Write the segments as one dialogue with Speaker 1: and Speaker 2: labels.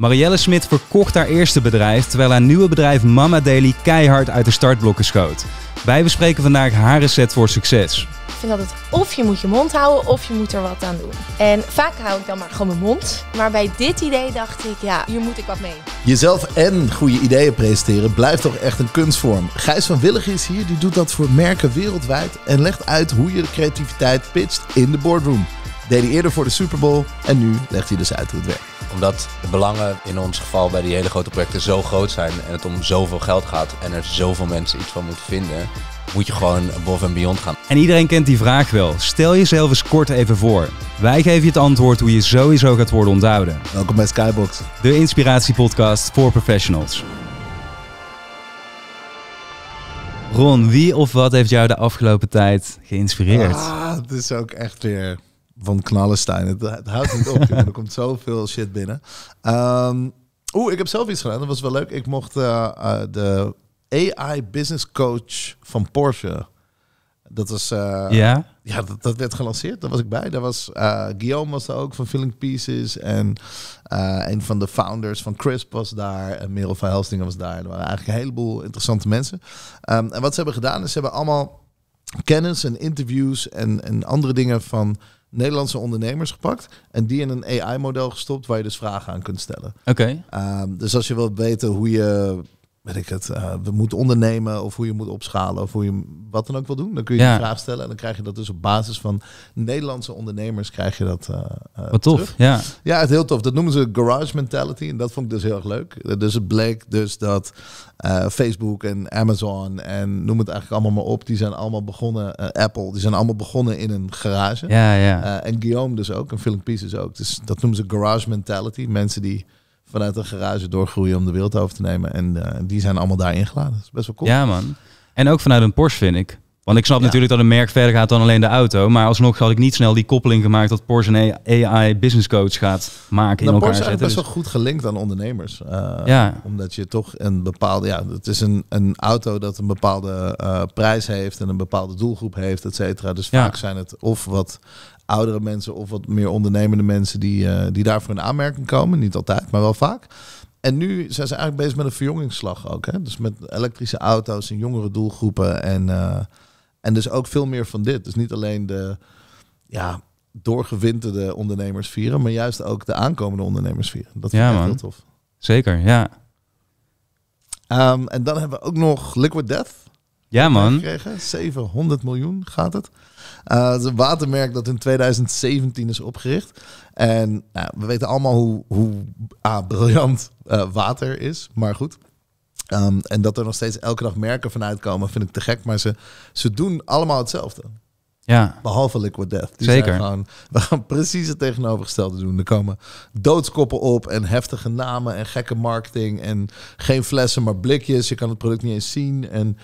Speaker 1: Marielle Smit verkocht haar eerste bedrijf, terwijl haar nieuwe bedrijf Mama Daily keihard uit de startblokken schoot. Wij bespreken vandaag haar recept voor succes.
Speaker 2: Ik vind het of je moet je mond houden of je moet er wat aan doen. En vaak hou ik dan maar gewoon mijn mond. Maar bij dit idee dacht ik, ja, hier moet ik wat mee.
Speaker 3: Jezelf en goede ideeën presenteren blijft toch echt een kunstvorm. Gijs van Willig is hier, die doet dat voor merken wereldwijd en legt uit hoe je de creativiteit pitcht in de boardroom. Deed hij eerder voor de Super Bowl en nu legt hij dus uit hoe het werkt
Speaker 4: omdat de belangen in ons geval bij die hele grote projecten zo groot zijn en het om zoveel geld gaat en er zoveel mensen iets van moeten vinden, moet je gewoon boven en beyond gaan.
Speaker 1: En iedereen kent die vraag wel. Stel jezelf eens kort even voor. Wij geven je het antwoord hoe je sowieso gaat worden onthouden. Welkom bij Skybox, de inspiratiepodcast voor professionals. Ron, wie of wat heeft jou de afgelopen tijd geïnspireerd?
Speaker 3: Ah, dit is ook echt weer van Knallenstein. Het, het houdt niet op. er komt zoveel shit binnen. Ehm, oeh, ik heb zelf iets gedaan. Dat was wel leuk. Ik mocht eh, eh, de AI business coach van Porsche. Dat was. Eh, ja. Ja, dat, dat, werd gelanceerd. Daar was ik bij. Daar was Guillaume was daar ook van Filling Pieces en een van de founders van Crisp was daar en Merel van Helstingen was daar. Er waren eigenlijk een heleboel interessante mensen. Ehm, en wat ze hebben gedaan is ze hebben allemaal kennis en interviews en, en andere dingen van Nederlandse ondernemers gepakt en die in een AI-model gestopt waar je dus vragen aan kunt stellen. Oké. Ehm, dus als je wilt weten hoe je weet ik het, eh, We moeten ondernemen of hoe je moet opschalen of hoe je wat dan ook wil doen. Dan kun je je vraag stellen en dan krijg je dat dus op basis van Nederlandse ondernemers krijg je dat. Eh, eh, wat tof, ja. Ja, het heel tof. Dat noemen ze garage mentality en dat vond ik dus heel erg leuk. Dus het bleek dus dat Facebook en Amazon en noem het eigenlijk allemaal maar op, die zijn allemaal begonnen, Apple, die zijn allemaal begonnen in een garage. Ja, ja. en Guillaume dus ook, en Philip Pieces dus ook. Dus dat noemen ze garage mentality. Mensen die vanuit een garage doorgroeien om de wereld over te nemen. En eh, die zijn allemaal daarin geladen. Dat is best wel cool. Ja, man.
Speaker 1: En ook vanuit een Porsche vind ik. Want ik snap natuurlijk dat een merk verder gaat dan alleen de auto. Maar alsnog had ik niet snel die koppeling gemaakt dat Porsche een AI business coach gaat maken. Nou, in elkaar Porsche is best dus
Speaker 3: wel goed gelinkt aan ondernemers. Eh, ja. Omdat je toch een bepaalde. Ja, het is een, een auto dat een bepaalde eh, prijs heeft en een bepaalde doelgroep heeft, et cetera. Dus vaak zijn het of wat oudere mensen of wat meer ondernemende mensen die, eh, die daarvoor in aanmerking komen. Niet altijd, maar wel vaak. En nu zijn ze eigenlijk bezig met een verjongingsslag ook. Hè? Dus met elektrische auto's en jongere doelgroepen. En, eh, en dus ook veel meer van dit. Dus niet alleen de ja, doorgewinterde ondernemers vieren, maar juist ook de aankomende ondernemers vieren. Dat vind ik ja, heel tof.
Speaker 1: Zeker, ja.
Speaker 3: Ehm, en dan hebben we ook nog Liquid Death. Ja, man. Gekregen. 700 miljoen gaat het. Uh, het watermerk dat in 2017 is opgericht. En nou, we weten allemaal hoe, hoe ah, briljant eh, water is. Maar goed. Ehm, en dat er nog steeds elke dag merken vanuit komen, vind ik te gek. Maar ze, ze doen allemaal hetzelfde. Ja. Behalve Liquid Death. Zeker. Gewoon, we gaan precies het tegenovergestelde doen. Er komen doodskoppen op en heftige namen en gekke marketing. En geen flessen, maar blikjes. Je kan het product niet eens zien. En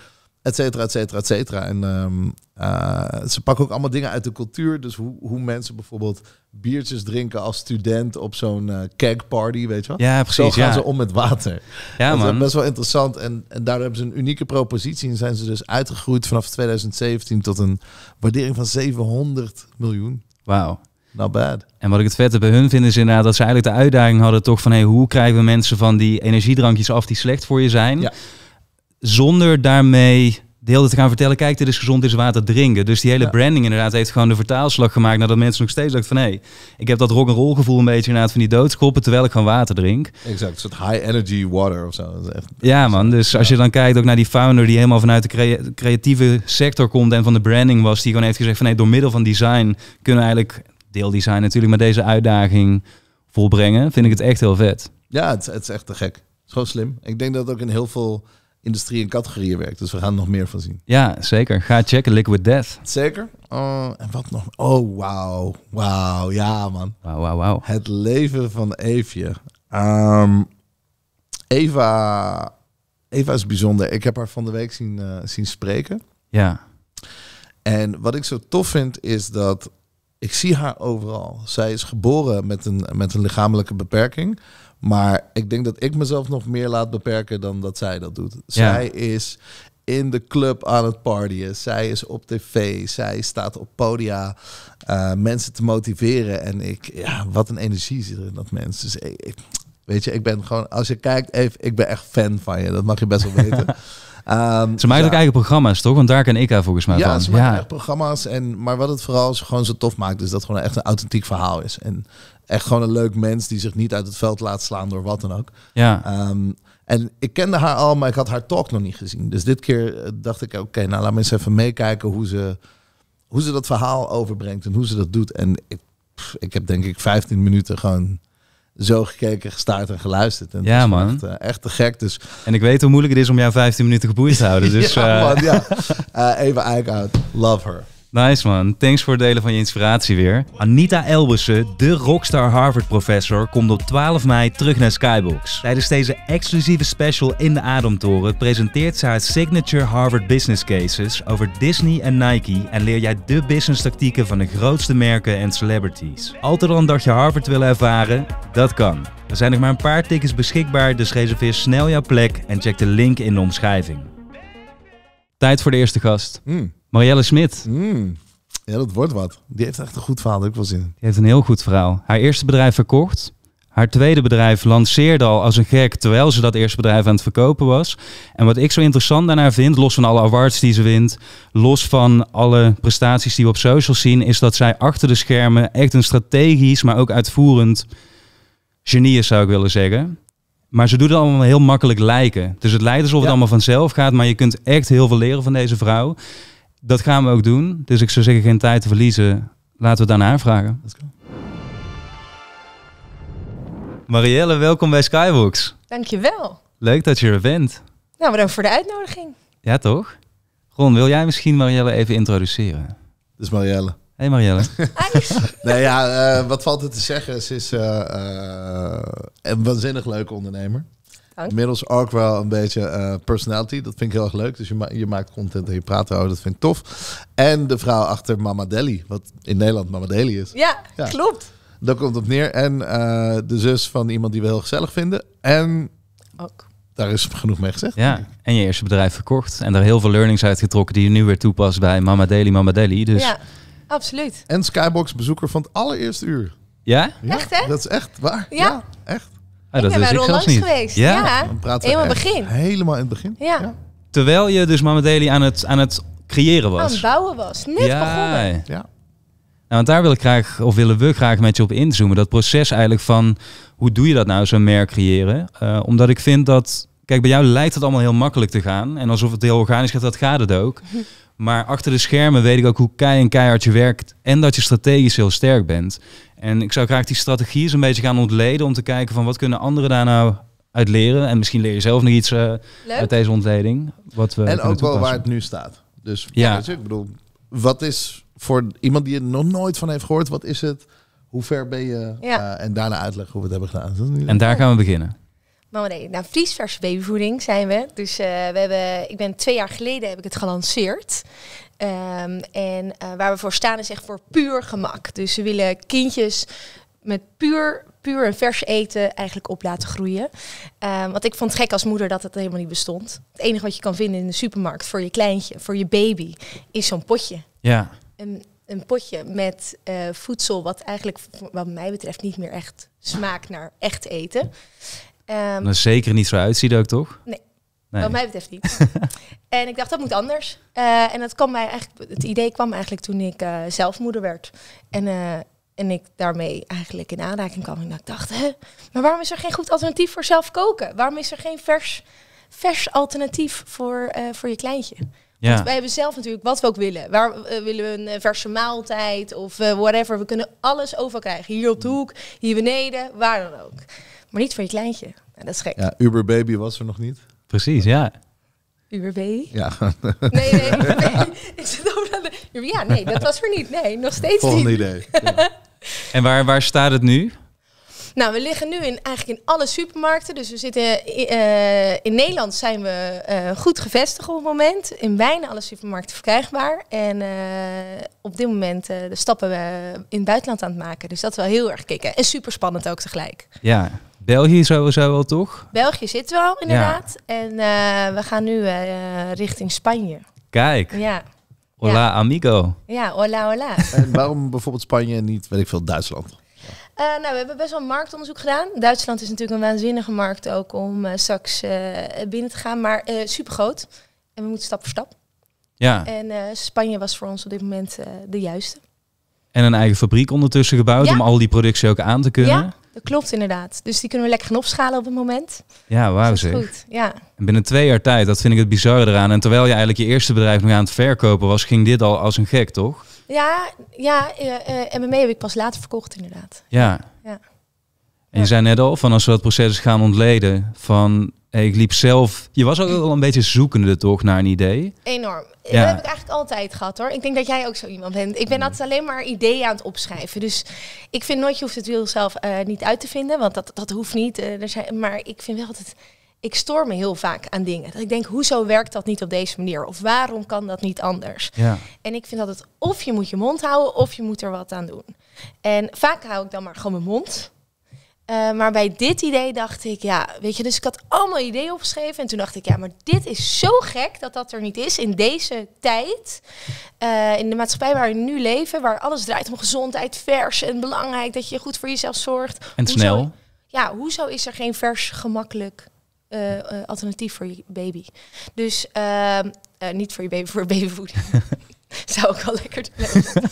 Speaker 3: et cetera, et cetera, et cetera. En ehm, eh, ze pakken ook allemaal dingen uit de cultuur. Dus hoe, hoe mensen bijvoorbeeld biertjes drinken als student op zo'n uh, keg party, weet je wel? Ja, precies. Zo gaan ze om met water. Ja, dat man. is best wel interessant. En, en daardoor hebben ze een unieke propositie. En zijn ze dus uitgegroeid vanaf 2017 tot een waardering van 700 miljoen.
Speaker 1: Wauw. Not bad. En wat ik het vette bij hun vind is inderdaad dat ze eigenlijk de uitdaging hadden toch van hey, hoe krijgen we mensen van die energiedrankjes af die slecht voor je zijn... Ja zonder daarmee deelde te gaan vertellen, kijk, dit is gezond, is water drinken. Dus die hele branding inderdaad heeft gewoon de vertaalslag gemaakt nadat mensen nog steeds dachten van, hé, hey, ik heb dat rock roll gevoel een beetje inderdaad van die doodskoppen terwijl ik gewoon water drink.
Speaker 3: Exact, een soort high energy water of zo.
Speaker 1: ja man, dus als je dan kijkt ook naar die founder die helemaal vanuit de creatieve sector komt en van de branding was, die gewoon heeft gezegd van, hé, hey, door middel van design kunnen we eigenlijk, deeldesign natuurlijk, met deze uitdaging volbrengen, vind ik het echt heel vet.
Speaker 4: Ja,
Speaker 3: het, het is echt te gek. Het is gewoon slim. Ik denk dat ook in heel veel industrie en categorieën werkt. Dus we gaan er nog meer van zien.
Speaker 1: Ja, zeker. Ga checken Liquid Death.
Speaker 3: Zeker. Oh, en wat nog? Oh, wauw. Wauw, ja man. Wauw, wauw, wauw. Het leven van Eefje. Ehm, Eva, Eva is bijzonder. Ik heb haar van de week zien, eh, zien spreken. Ja. En wat ik zo tof vind is dat ik zie haar overal. Zij is geboren met een, met een lichamelijke beperking. Maar ik denk dat ik mezelf nog meer laat beperken dan dat zij dat doet. Zij is in de club aan het partyen. Zij is op tv. Zij staat op podia eh, mensen te motiveren. En ik, ja, wat een energie zit er in dat mens. Dus weet je, ik ben gewoon, als je kijkt, even, ik ben echt fan van je. Dat mag je best wel weten. Ehm, ze maken ook eigen programma's,
Speaker 1: toch? Want daar ken ik haar volgens mij ja, van. Ze maken ja, eigen
Speaker 3: programma's. En, maar wat het vooral is, gewoon zo tof maakt, is dat het gewoon echt een authentiek verhaal is. En echt gewoon een leuk mens die zich niet uit het veld laat slaan door wat dan ook. Ja. Ehm, en ik kende haar al, maar ik had haar talk nog niet gezien. Dus dit keer eh, dacht ik, oké, nou laat me eens even meekijken hoe ze, hoe ze dat verhaal overbrengt en hoe ze dat doet. En ik, ik heb denk ik 15 minuten gewoon zo gekeken, gestaard en geluisterd. En ja, man. Eh, echt, te gek. Dus... En ik weet hoe moeilijk het is om jou 15 minuten geboeid te houden. Dus, ja, eh, man, ja. Eh, Eva Eickhout, love her.
Speaker 1: Nice man, thanks voor het delen van je inspiratie weer. Anita Elbussen, de rockstar Harvard-professor, komt op 12 mei terug naar Skybox. Tijdens deze exclusieve special in de Ademtoren presenteert ze haar signature Harvard Business Cases over Disney en Nike en leer jij de business tactieken van de grootste merken en celebrities. Altijd dan dat je Harvard willen ervaren? Dat kan. Er zijn nog maar een paar tickets beschikbaar, dus reserveer snel jouw plek en check de link in de omschrijving. Tijd voor de eerste gast. Mm. Marielle Smit.
Speaker 3: Mm. Ja, dat wordt wat. Die heeft echt een goed verhaal, heb ik wel zin in. Die
Speaker 1: heeft een heel goed verhaal. Haar eerste bedrijf verkocht. Haar tweede bedrijf lanceerde al als een gek terwijl ze dat eerste bedrijf aan het verkopen was. En wat ik zo interessant daarnaar vind, los van alle awards die ze wint, los van alle prestaties die we op social zien, is dat zij achter de schermen echt een strategisch, maar ook uitvoerend genie is, zou ik willen zeggen. Maar ze doet het allemaal heel makkelijk lijken. Dus het lijkt alsof het allemaal vanzelf gaat. Maar je kunt echt heel veel leren van deze vrouw. Dat gaan we ook doen. Dus ik zou zeggen, geen tijd te verliezen. Laten we daarna vragen. Marielle, welkom bij Skybox.
Speaker 2: Dankjewel.
Speaker 1: Leuk dat je er bent.
Speaker 2: Nou, bedankt voor de uitnodiging.
Speaker 1: Ja, toch? Ron, wil jij misschien Marielle even introduceren? Dus Marielle. Hey Marielle.
Speaker 3: nee, ja, eh, wat valt er te zeggen? Ze is eh, eh, een waanzinnig leuke ondernemer. Dank. Oh. Inmiddels ook wel een beetje personality. Dat vind ik heel erg leuk. Dus je, je maakt content en je praat erover. Dat vind ik tof. En de vrouw achter Mama Deli. Wat in Nederland Mama Deli is. Ja, klopt. Dat komt op neer. En de zus van iemand die we heel gezellig vinden. En ook. Daar is genoeg mee gezegd. Ja, en je eerste bedrijf verkocht. En
Speaker 1: daar heel veel learnings uit getrokken die je nu weer toepast bij Mama Deli, Mama Deli. Dus ja.
Speaker 3: Absoluut. En Skybox bezoeker van het allereerste uur. Ja? echt hè? Dat is echt waar. Ja, echt.
Speaker 1: Ah, dat ik ben er geweest. Ja, ja. helemaal begin.
Speaker 3: Helemaal in het
Speaker 2: begin. Ja.
Speaker 1: Terwijl je dus Mamadeli aan het, aan het creëren was. Aan het
Speaker 2: bouwen was. Net begonnen. Ja.
Speaker 3: Nou,
Speaker 1: want daar wil ik graag, of willen we graag met je op inzoomen. Dat proces eigenlijk van hoe doe je dat nou, zo'n merk creëren? Eh, omdat ik vind dat, kijk, bij jou lijkt het allemaal heel makkelijk te gaan. En alsof het heel organisch gaat, dat gaat het ook. Maar achter de schermen weet ik ook hoe kei en keihard je werkt. En dat je strategisch heel sterk bent. En ik zou graag die strategie eens een beetje gaan ontleden. Om te kijken van wat kunnen anderen daar nou uit leren. En misschien leer je zelf nog iets uh, uit deze ontleding. Wat we en ook wel waar het
Speaker 3: nu staat. Dus ja. ik bedoel, wat is voor iemand die er nog nooit van heeft gehoord. Wat is het? Hoe ver ben je? Eh, en daarna uitleggen hoe we het hebben gedaan. En daar gaan we beginnen.
Speaker 2: Mama nee, nou vriesverse babyvoeding zijn we. Dus eh, we hebben, ik ben twee jaar geleden heb ik het gelanceerd. Ehm, en eh, waar we voor staan is echt voor puur gemak. Dus we willen kindjes met puur, puur en vers eten eigenlijk op laten groeien. Um, want ik vond gek als moeder dat het helemaal niet bestond. Het enige wat je kan vinden in de supermarkt voor je kleintje, voor je baby, is zo'n potje. Ja. Een, een potje met eh, voedsel wat eigenlijk, wat mij betreft, niet meer echt smaakt naar echt eten dat ehm,
Speaker 1: zeker niet zo uitziet ook, toch? Nee, nee. mij betreft niet.
Speaker 2: en ik dacht, dat moet anders. Eh, en dat kwam mij eigenlijk, het idee kwam eigenlijk toen ik eh, zelfmoeder zelf moeder werd. En, eh, en ik daarmee eigenlijk in aanraking kwam. En ik dacht, hè, maar waarom is er geen goed alternatief voor zelf koken? Waarom is er geen vers, vers alternatief voor, voor je kleintje? Want wij hebben zelf natuurlijk wat we ook willen. Waar willen we een verse maaltijd of whatever. We kunnen alles overkrijgen. Hier op de hoek, hier beneden, waar dan ook. Maar niet voor je kleintje. dat is gek. Ja,
Speaker 3: Uber Baby was er nog niet. Precies, ja. Uber Baby? Ja. Nee, nee.
Speaker 2: nee. Ja, nee, dat was er niet. Nee, nog steeds niet. niet. idee.
Speaker 1: en waar, waar staat het nu?
Speaker 2: Nou, we liggen nu in, eigenlijk in alle supermarkten. Dus we zitten eh, in Nederland zijn we eh, goed gevestigd op het moment. In bijna alle supermarkten verkrijgbaar. En eh, op dit moment de stappen we in het buitenland aan het maken. Dus dat is wel heel erg kicken. En super spannend ook tegelijk.
Speaker 1: Ja, België sowieso wel,
Speaker 3: toch?
Speaker 2: België zit wel, inderdaad. En eh, we gaan nu eh, richting Spanje.
Speaker 3: Kijk. Ja. Hola, amigo.
Speaker 2: Ja, hola, hola. En
Speaker 3: waarom bijvoorbeeld Spanje en niet, weet ik veel, Duitsland?
Speaker 2: Eh, nou, we hebben best wel marktonderzoek gedaan. Duitsland is natuurlijk een waanzinnige markt ook om straks binnen te gaan, maar super groot. En we moeten stap voor stap. Ja. En Spanje was voor ons op dit moment de juiste.
Speaker 1: En een eigen fabriek ondertussen gebouwd om al die productie ook aan te kunnen. Ja,
Speaker 2: dat klopt inderdaad. Dus die kunnen we lekker gaan opschalen op het moment.
Speaker 1: Ja, dus wauw dus zeg. Goed, ja. En binnen twee jaar tijd, dat vind ik het bizarre eraan. En terwijl je eigenlijk je eerste bedrijf nog aan het verkopen was, ging dit al als een gek, toch?
Speaker 2: Ja, ja uh, eh, uh, eh, MME heb ik pas later verkocht inderdaad.
Speaker 1: Ja. En je zei net al, van als we dat proces gaan ontleden, van ik liep zelf. Je was ook al een beetje zoekende toch naar een idee?
Speaker 2: Enorm. Dat heb ik eigenlijk altijd gehad hoor. Ik denk dat jij ook zo iemand bent. Ik ben altijd alleen maar ideeën aan het opschrijven. Dus ik vind nooit, je hoeft het wiel zelf eh, niet uit te vinden, want dat, dat hoeft niet. Eh, maar ik vind wel altijd. Ik stoor me heel vaak aan dingen. Dat ik denk, hoezo werkt dat niet op deze manier? Of waarom kan dat niet anders? Ja. En ik vind dat het of je moet je mond houden of je moet er wat aan doen. En vaak hou ik dan maar gewoon mijn mond. Eh, maar bij dit idee dacht ik, ja, weet je, dus ik had allemaal ideeën opgeschreven. En toen dacht ik, ja, maar dit is zo gek dat dat er niet is in deze tijd. Eh, in de maatschappij waar we nu leven, waar alles draait om gezondheid, vers en belangrijk dat je goed voor jezelf zorgt. En snel. Ja, hoezo is er geen vers gemakkelijk eh, alternatief voor je baby? Dus ehm, niet voor je baby, voor babyvoeding. Zou ook wel lekker doen.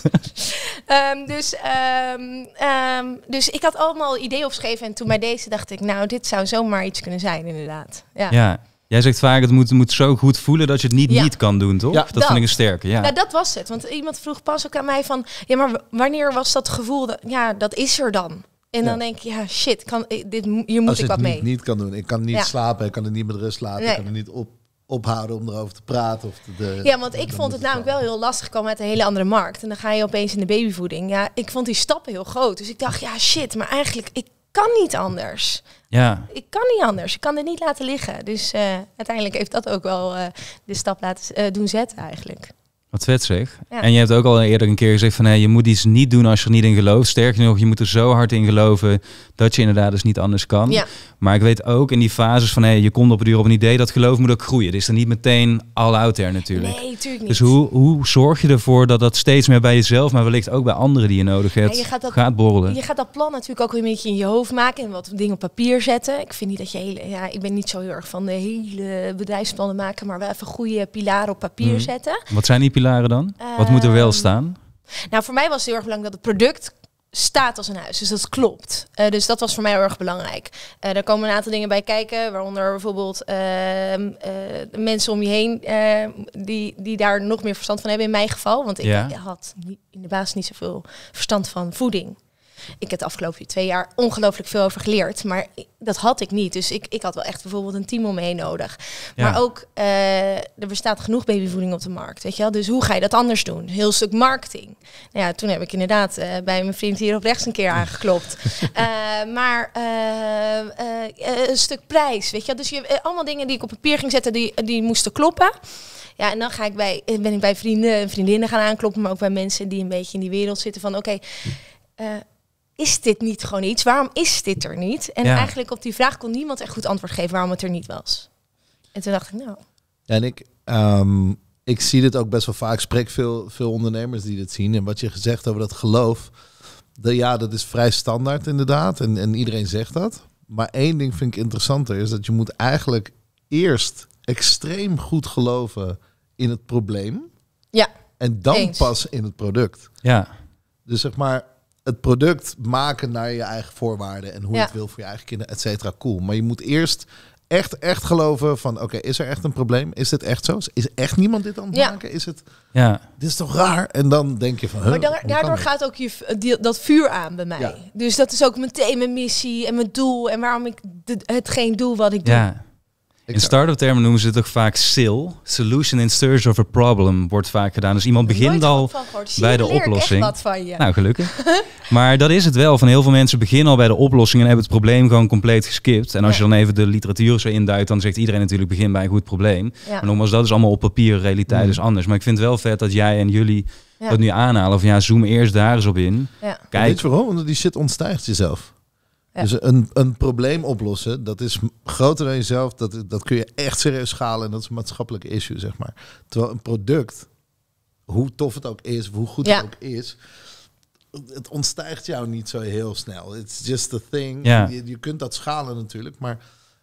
Speaker 2: Ehm, dus, ehm, ehm, dus ik had allemaal ideeën opgeschreven. En toen bij deze dacht ik, nou, dit zou zomaar iets kunnen zijn, inderdaad. Ja. ja.
Speaker 1: Jij zegt vaak, het moet, moet zo goed voelen dat je het niet niet kan doen, toch? Ja. Dat, vind ik een sterke, ja.
Speaker 2: dat was het. Want iemand vroeg pas ook aan mij van... Ja, maar wanneer was dat gevoel? Dat, ja, dat is er dan. En dan denk ik, ja, shit, kan, eh, dit, hier moet ik wat mee. Als ik het
Speaker 3: niet kan doen. Ik kan niet slapen, ik kan het niet met rust laten. Ik kan er niet op ophouden om erover te praten. Of de,
Speaker 2: ja, want ik vond het namelijk wel heel lastig kwam met een hele andere markt. En dan ga je opeens in de babyvoeding. Ja, ik vond die stappen heel groot. Dus ik dacht, ja shit, maar eigenlijk, ik kan niet anders. Ja. Ik kan niet anders. Ik kan dit niet laten liggen. Dus eh, uiteindelijk heeft dat ook wel eh, de stap laten eh, doen zetten eigenlijk.
Speaker 1: Wat vet zeg. En je hebt ook al eerder een keer gezegd van hé, je moet iets niet doen als je er niet in gelooft. Sterker nog, je moet er zo hard in geloven dat je inderdaad dus niet anders kan. Ja. Maar ik weet ook in die fases van hé, je komt op een duur op een idee, dat geloof moet ook groeien. is er niet meteen all out there natuurlijk. Nee, niet. Dus hoe, hoe zorg je ervoor dat dat steeds meer bij jezelf, maar wellicht ook bij anderen die je nodig hebt, ja, je gaat, dat, gaat borrelen? Je
Speaker 2: gaat dat plan natuurlijk ook een beetje in je hoofd maken en wat dingen op papier zetten. Ik vind niet dat je hele, ja, ik ben niet zo heel erg van de hele bedrijfsplannen maken, maar wel even goede pilaren op papier mhm. zetten.
Speaker 1: Wat zijn die pilaren? dan? Wat moet er wel ehm, staan?
Speaker 2: Nou, voor mij was het heel erg belangrijk dat het product staat als een huis. Dus dat klopt. Eh, dus dat was voor mij heel erg belangrijk. Er eh, komen een aantal dingen bij kijken, waaronder bijvoorbeeld uh, mensen om je heen ehm, die, die daar nog meer verstand van hebben in mijn geval. Want ik, had in de baas niet zoveel verstand van voeding ik heb de afgelopen twee jaar ongelooflijk veel over geleerd. Maar dat had ik niet. Dus ik, ik had wel echt bijvoorbeeld een team om me nodig. Maar ook, eh, er bestaat genoeg babyvoeding op de markt. Weet je wel? Dus hoe ga je dat anders doen? Heel stuk marketing. Nou ja, toen heb ik inderdaad eh, bij mijn vriend hier op rechts een keer aangeklopt. Eh, maar een stuk prijs. Weet je wel? Dus je, allemaal dingen die ik op papier ging zetten, die, die moesten kloppen. Ja, en dan ga ik bij, ben ik bij vrienden en vriendinnen gaan aankloppen, maar ook bij mensen die een beetje in die wereld zitten van oké is dit niet gewoon iets? Waarom is dit er niet? En eigenlijk op die vraag kon niemand echt goed antwoord geven waarom het er niet was. En toen dacht ik, nou.
Speaker 3: en ik, ehm, ik zie dit ook best wel vaak. spreek veel, veel ondernemers die dit zien. En wat je gezegd over dat geloof. ja, dat is vrij standaard inderdaad. En, en iedereen zegt dat. Maar één ding vind ik interessanter is dat je moet eigenlijk eerst extreem goed geloven in het probleem. Ja. En dan pas in het product. Ja. Dus zeg maar, het product maken naar je eigen voorwaarden en hoe je het wil voor je eigen kinderen, et cetera, cool. Maar je moet eerst echt, echt geloven van, oké, is er echt een probleem? Is dit echt zo? Is echt niemand dit aan het
Speaker 2: maken? Is het,
Speaker 3: ja. dit is toch raar? En dan denk je van, Maar daardoor gaat
Speaker 2: ook je, eh, die, dat vuur aan bij mij. Dus dat is ook meteen mijn missie en mijn doel en waarom ik het geen doe wat ik doe.
Speaker 1: In start-up termen noemen ze het toch vaak SIL. Solution in Search of a Problem wordt vaak gedaan. Dus iemand begint al bij de oplossing. Nou, gelukkig. maar dat is het wel. Van heel veel mensen beginnen al bij de oplossing en hebben het probleem gewoon compleet geskipt. En als je dan even de literatuur zo induikt, dan zegt iedereen natuurlijk begin bij een goed probleem. Maar nogmaals, dat is allemaal op papier. Realiteit mm. is anders. Maar ik vind het wel vet dat jij en jullie dat nu aanhalen. Of ja, zoom eerst daar eens op in. Kijk. Dit
Speaker 3: Want die shit ontstijgt jezelf. Dus een, een probleem oplossen, dat is groter dan jezelf. Dat, dat kun je echt serieus schalen. En dat is een maatschappelijk issue, zeg maar. Terwijl een product, hoe tof het ook is, hoe goed het ook is... Het ontstijgt jou niet zo heel snel. It's just the thing. Je, kunt dat schalen natuurlijk, maar...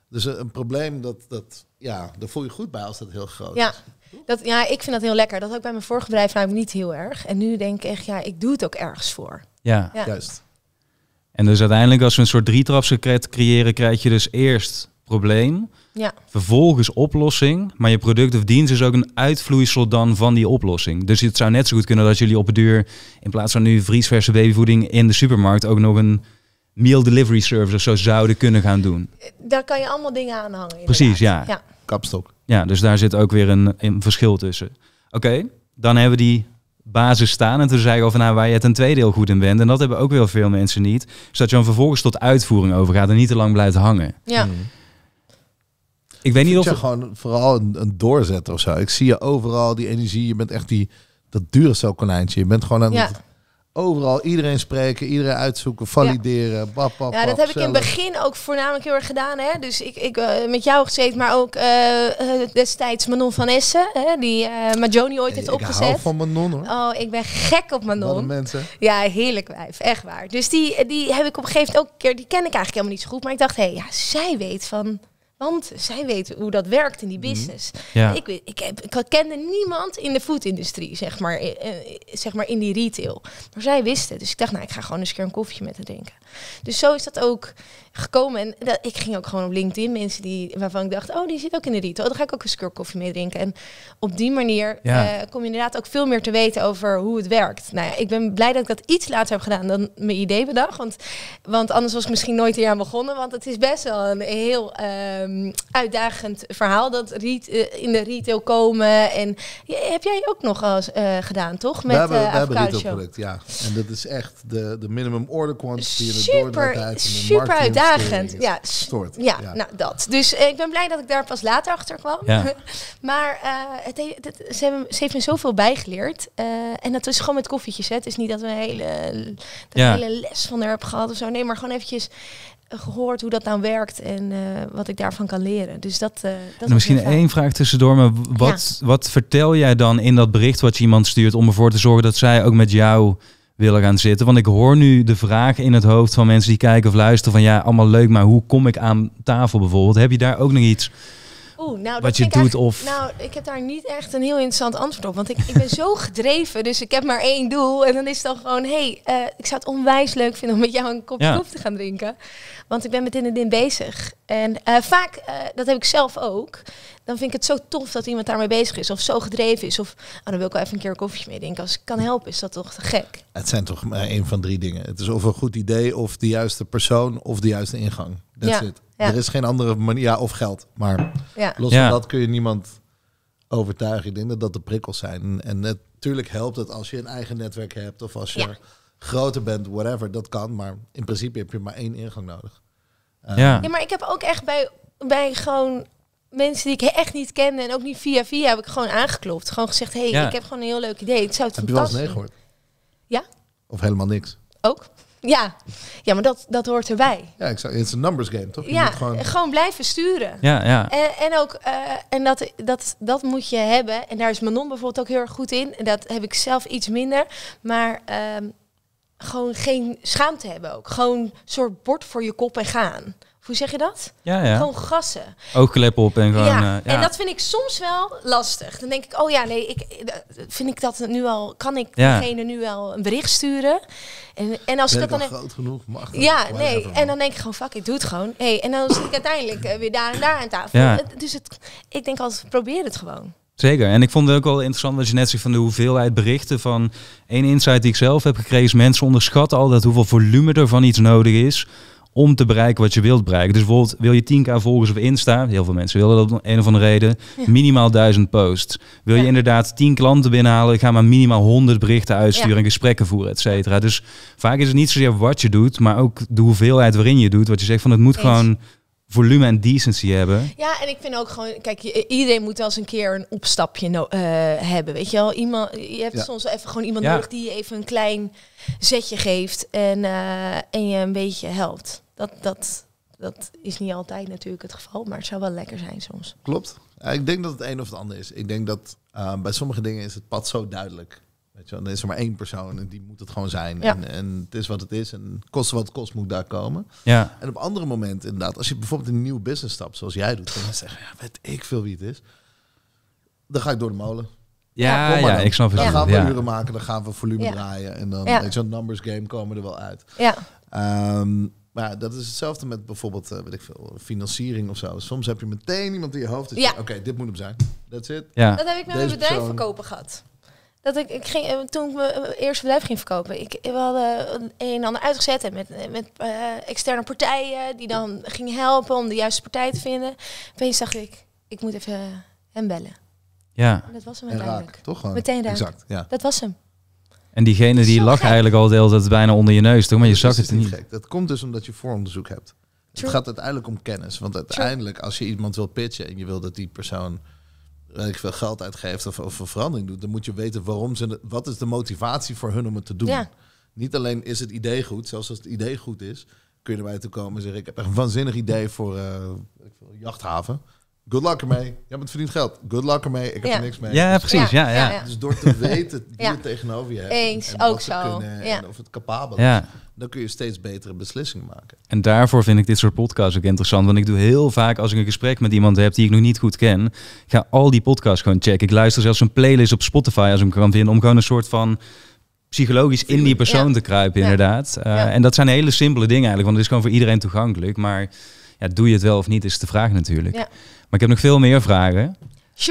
Speaker 3: Dus een, probleem, dat, dat, ja, daar voel je goed bij als dat heel groot ja. is.
Speaker 2: Dat, ja, ik vind dat heel lekker. Dat ook bij mijn vorige bedrijf ik niet heel erg. En nu denk ik echt, ja, ik doe het ook ergens voor. ja. juist.
Speaker 1: En dus uiteindelijk als we een soort drietrapsecret creëren, krijg je dus eerst probleem, ja. vervolgens oplossing. Maar je product of dienst is ook een uitvloeisel dan van die oplossing. Dus het zou net zo goed kunnen dat jullie op het duur, in plaats van nu vriesverse babyvoeding in de supermarkt, ook nog een meal delivery service of zo zouden kunnen gaan doen.
Speaker 2: Daar kan je allemaal dingen aan hangen. Precies, ja. ja. Kapstok.
Speaker 1: Ja, dus daar zit ook weer een, verschil tussen. Oké, dan hebben we die basis staan en te zeggen over nou, waar je ten tweede deel goed in bent. En dat hebben ook wel veel mensen niet. zodat dus dat je dan vervolgens tot uitvoering overgaat en niet te lang blijft hangen.
Speaker 2: Ja. Mm.
Speaker 3: Ik weet niet of... Je gewoon vooral een, doorzet of zo. Ik zie je overal die energie. Je bent echt die, dat dure konijntje. Je bent gewoon aan ja. Overal iedereen spreken, iedereen uitzoeken, valideren. Ja, bap, bap, ja dat heb ik in het begin
Speaker 2: ook voornamelijk heel erg gedaan. Hè? Dus ik, ik eh, met jou gezeten, maar ook eh, eh, destijds Manon van Essen, hè, die uh, Majoni ooit heeft ik opgezet. Ik van Manon hoor. Oh, ik ben gek op Manon. mensen. Ja, heerlijk wijf, echt waar. Dus die, die heb ik op een gegeven moment ook een keer, die ken ik eigenlijk helemaal niet zo goed. Maar ik dacht, hé, hey, ja, zij weet van want zij weten hoe dat werkt in die mhm. business. Ja. Ik, ik, heb, kende niemand in de foodindustrie, zeg maar, eh, eh, zeg maar in die retail. Maar zij wisten. Dus ik dacht, nou, ik ga gewoon eens een keer een koffietje met haar drinken. Dus zo is dat ook gekomen. En dat, ik ging ook gewoon op LinkedIn mensen die, waarvan ik dacht, oh, die zit ook in de retail. Daar ga ik ook eens een keer koffie mee drinken. En op die manier eh, kom je inderdaad ook veel meer te weten over hoe het werkt. Nou ja, ik ben blij dat ik dat iets later heb gedaan dan mijn idee bedacht. Want, want anders was ik misschien nooit een aan begonnen. Want het is best wel een heel... Ehm, Ehm, uitdagend verhaal. Dat riet, eh, in de retail komen. En heb jij ook nog als, eh, gedaan, toch? Met, eh, we hebben, uh,
Speaker 3: ja. En dat is echt de, de minimum order quantity. Super, en de de super uitdagend. Ja, soort. Ja, nou
Speaker 2: dat. Dus ik ben blij dat ik daar pas later achter kwam. Ja. maar het, het, ze, hebben, ze heeft me zoveel bijgeleerd. en dat is gewoon met koffietjes. Hè. Het is niet dat we een hele, ja. hele les van haar hebben gehad of zo. Nee, maar gewoon eventjes eh, gehoord hoe dat nou werkt en eh, wat ik daarvan kan leren. Dus dat, eh, dat is misschien één
Speaker 1: vraag tussendoor, maar wat, wat vertel jij dan in dat bericht wat je iemand stuurt om ervoor te zorgen dat zij ook met jou willen gaan zitten? Want ik hoor nu de vraag in het hoofd van mensen die kijken of luisteren van ja, allemaal leuk, maar hoe kom ik aan tafel bijvoorbeeld? Heb je daar ook nog iets
Speaker 2: nou, wat je doet of... Nou, ik heb daar niet echt een heel interessant antwoord op. Want ik, ik ben zo gedreven, dus ik heb maar één doel. En dan is het dan gewoon, hé, hey, eh, ik zou het onwijs leuk vinden om met jou een kopje koffie te gaan drinken. Want ik ben met in en din bezig. En eh, vaak, eh, dat heb ik zelf ook, dan vind ik het zo tof dat iemand daarmee bezig is. Of zo gedreven is. Of, oh, dan wil ik wel even een keer een koffietje mee drinken. Als ik kan helpen, is dat toch te gek?
Speaker 3: Het zijn toch maar één van drie dingen. Het is of een goed idee, of de juiste persoon, of de juiste ingang ja. Er is geen andere manier. Ja, of geld. Maar los van dat kun je niemand overtuigen. Ik denk dat dat de prikkels zijn. En natuurlijk helpt het als je een eigen netwerk hebt of als je groter bent, whatever, dat kan. Maar in principe heb je maar één ingang nodig. Eh, ja.
Speaker 2: maar ik heb ook echt bij, bij gewoon mensen die ik echt niet kende en ook niet via via heb ik gewoon aangeklopt. Gewoon gezegd, hé, hey, ik heb gewoon een heel leuk idee. Ik zou het Heb je wel eens nee gehoord? Ja.
Speaker 3: Of helemaal niks?
Speaker 2: Ook. Ja, ja maar dat, dat hoort erbij.
Speaker 3: Ja, ik zou, het is een numbers game, toch? ja, gewoon...
Speaker 2: blijven sturen.
Speaker 3: Ja, ja.
Speaker 1: En,
Speaker 2: en ook, eh, en dat, dat, dat moet je hebben. En daar is Manon bijvoorbeeld ook heel erg goed in. En dat heb ik zelf iets minder. Maar ehm, gewoon geen schaamte hebben ook. Gewoon een soort bord voor je kop en gaan hoe zeg je dat? Ja, ja. Gewoon gassen.
Speaker 1: Ook Oogklep op en gewoon... Ja. Eh, ja. En dat
Speaker 2: vind ik soms wel lastig. Dan denk ik, oh ja, nee, ik, eh, vind ik dat nu al... Kan ik ja. degene nu wel een bericht sturen? En, en als ik dat dan... groot
Speaker 3: genoeg? Mag
Speaker 1: ja, nee.
Speaker 2: En dan denk ik gewoon, fuck, ik doe het gewoon. Hey, en dan zit ik uiteindelijk eh, weer daar en daar aan tafel. Ja. Dus het, ik denk altijd, probeer het gewoon.
Speaker 1: Zeker. En ik vond het ook wel interessant dat je net zegt van de hoeveelheid berichten van... één insight die ik zelf heb gekregen is mensen onderschatten al dat hoeveel volume er van iets nodig is om te bereiken wat je wilt bereiken. Dus bijvoorbeeld wil je 10k volgers op Insta, heel veel mensen willen dat om een of andere reden, minimaal 1000 posts. Wil je inderdaad 10 klanten binnenhalen, ga maar minimaal 100 berichten uitsturen en gesprekken voeren, et cetera. Dus vaak is het niet zozeer wat je doet, maar ook de hoeveelheid waarin je doet. Wat je zegt van het moet gewoon volume en decency hebben.
Speaker 2: Ja, en ik vind ook gewoon, kijk, iedereen moet wel eens een keer een opstapje eh, hebben. Weet je wel, iemand, je hebt soms even gewoon iemand nodig die je even een klein zetje geeft en, eh, en je een beetje helpt dat, dat, dat is niet altijd natuurlijk het geval, maar het zou wel lekker zijn soms.
Speaker 3: Klopt. Eh, ik denk dat het een of het ander is. Ik denk dat eh, bij sommige dingen is het pad zo duidelijk. Weet je wel, dan is er maar één persoon en die moet het gewoon zijn. En, en, het is wat het is en kost wat het kost moet daar komen. Ja. En op andere momenten inderdaad, als je bijvoorbeeld een nieuw business stapt, zoals jij doet, dan zeggen, ja, weet ik veel wie het is. Dan ga ik door de molen. Ja, ja, ik snap het. Dan gaan we uren maken, dan gaan we volume draaien en dan, zo'n numbers game komen er wel uit. Ja. Ehm, maar dat is hetzelfde met bijvoorbeeld, eh, weet ik veel, financiering of zo. Soms heb je meteen iemand in je hoofd. Ja. Oké, dit moet hem zijn. That's it. Ja. Dat heb ik met mijn bedrijf
Speaker 2: verkopen gehad. Dat ik, ik ging, eh, toen ik mijn eh, eerste bedrijf ging verkopen, ik, we hadden een en ander uitgezet hebben met, met externe partijen die dan gingen helpen om de juiste partij te vinden. Opeens zag ik, ik moet even hem bellen. Ja. En dat was hem uiteindelijk. Raak, toch? Meteen raak. Exact, ja. Dat was hem.
Speaker 1: En diegene die lag eigenlijk al de hele tijd bijna onder je neus, toch? Maar je zag het niet. Gek.
Speaker 3: Dat komt dus omdat je vooronderzoek hebt. Het gaat uiteindelijk om kennis. Want uiteindelijk, als je iemand wil pitchen en je wil dat die persoon redelijk veel geld uitgeeft of, of verandering doet, dan moet je weten waarom ze. Wat is de motivatie voor hun om het te doen? Niet alleen is het idee goed, zelfs als het idee goed is, kun je erbij toe komen en zeggen: Ik heb een waanzinnig idee voor uh, jachthaven. Good luck ermee. hebt het verdient geld. Good luck ermee. Ik heb er niks mee. Ja, precies. Ja, ja, Dus door te weten wie het tegenover je hebt. Eens, en ook wat zo. Kunnen, en of het capabel is. Dan kun je steeds betere beslissingen maken.
Speaker 1: En daarvoor vind ik dit soort podcasts ook interessant. Want ik doe heel vaak als ik een gesprek met iemand heb die ik nog niet goed ken. ga al die podcasts gewoon checken. Ik luister zelfs een playlist op Spotify als ik hem kan vinden. Om gewoon een soort van psychologisch in die persoon te kruipen inderdaad. Eh, en dat zijn hele simpele dingen eigenlijk. Want het is gewoon voor iedereen toegankelijk. Maar ja, doe je het wel of niet is de vraag natuurlijk. Ja. Maar ik heb nog veel meer vragen.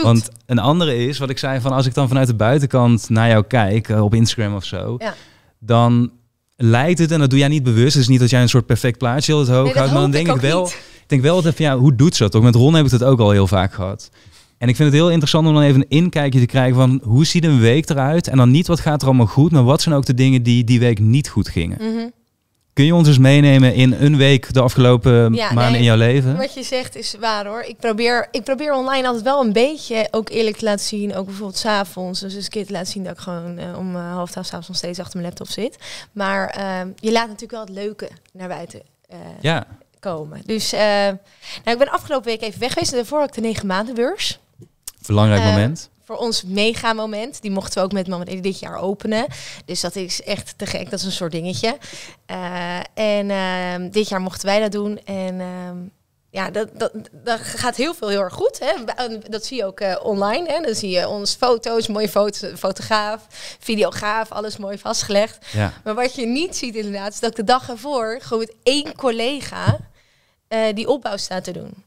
Speaker 1: Want een andere is wat ik zei van als ik dan vanuit de buitenkant naar jou kijk eh, op Instagram of zo, ja. dan lijkt het en dat doe jij niet bewust. is niet dat jij een soort perfect plaatje het hoog houdt, maar dan denk ik, wel, ik denk wel dat van ja, hoe doet ze dat? Ook met Ron heb ik dat ook al heel vaak gehad. En ik vind het heel interessant om dan even een inkijkje te krijgen van hoe ziet een week eruit? En dan niet wat gaat er allemaal goed, maar wat zijn ook de dingen die die week niet goed gingen? Mhm. Kun je ons eens meenemen in een week de afgelopen maanden in jouw leven?
Speaker 2: Wat je zegt is waar hoor. Ik probeer, ik probeer online altijd wel een beetje ook eerlijk te laten zien. Ook bijvoorbeeld s'avonds. Dus een keer te laten zien dat ik gewoon eh, om uh, half twaalf s'avonds nog steeds achter mijn laptop zit. Maar ehm, je laat natuurlijk wel het leuke naar buiten eh, komen. Dus nou, ik ben afgelopen week even weg geweest. Daarvoor had ik de negen maanden beurs.
Speaker 1: Belangrijk ehm, moment
Speaker 2: voor ons mega moment. Die mochten we ook met Mama dit jaar openen. Dus dat is echt te gek. Dat is een soort dingetje. Eh, en ehm, dit jaar mochten wij dat doen. En ehm, ja, dat, dat, dat gaat heel veel heel erg goed. Hè? Dat zie je ook eh, online. Hè? Dan zie je ons foto's, mooie foto's, fotograaf, videograaf, alles mooi vastgelegd. Maar wat je niet ziet inderdaad, is dat ik de dag ervoor gewoon met één collega eh, die opbouw staat te doen.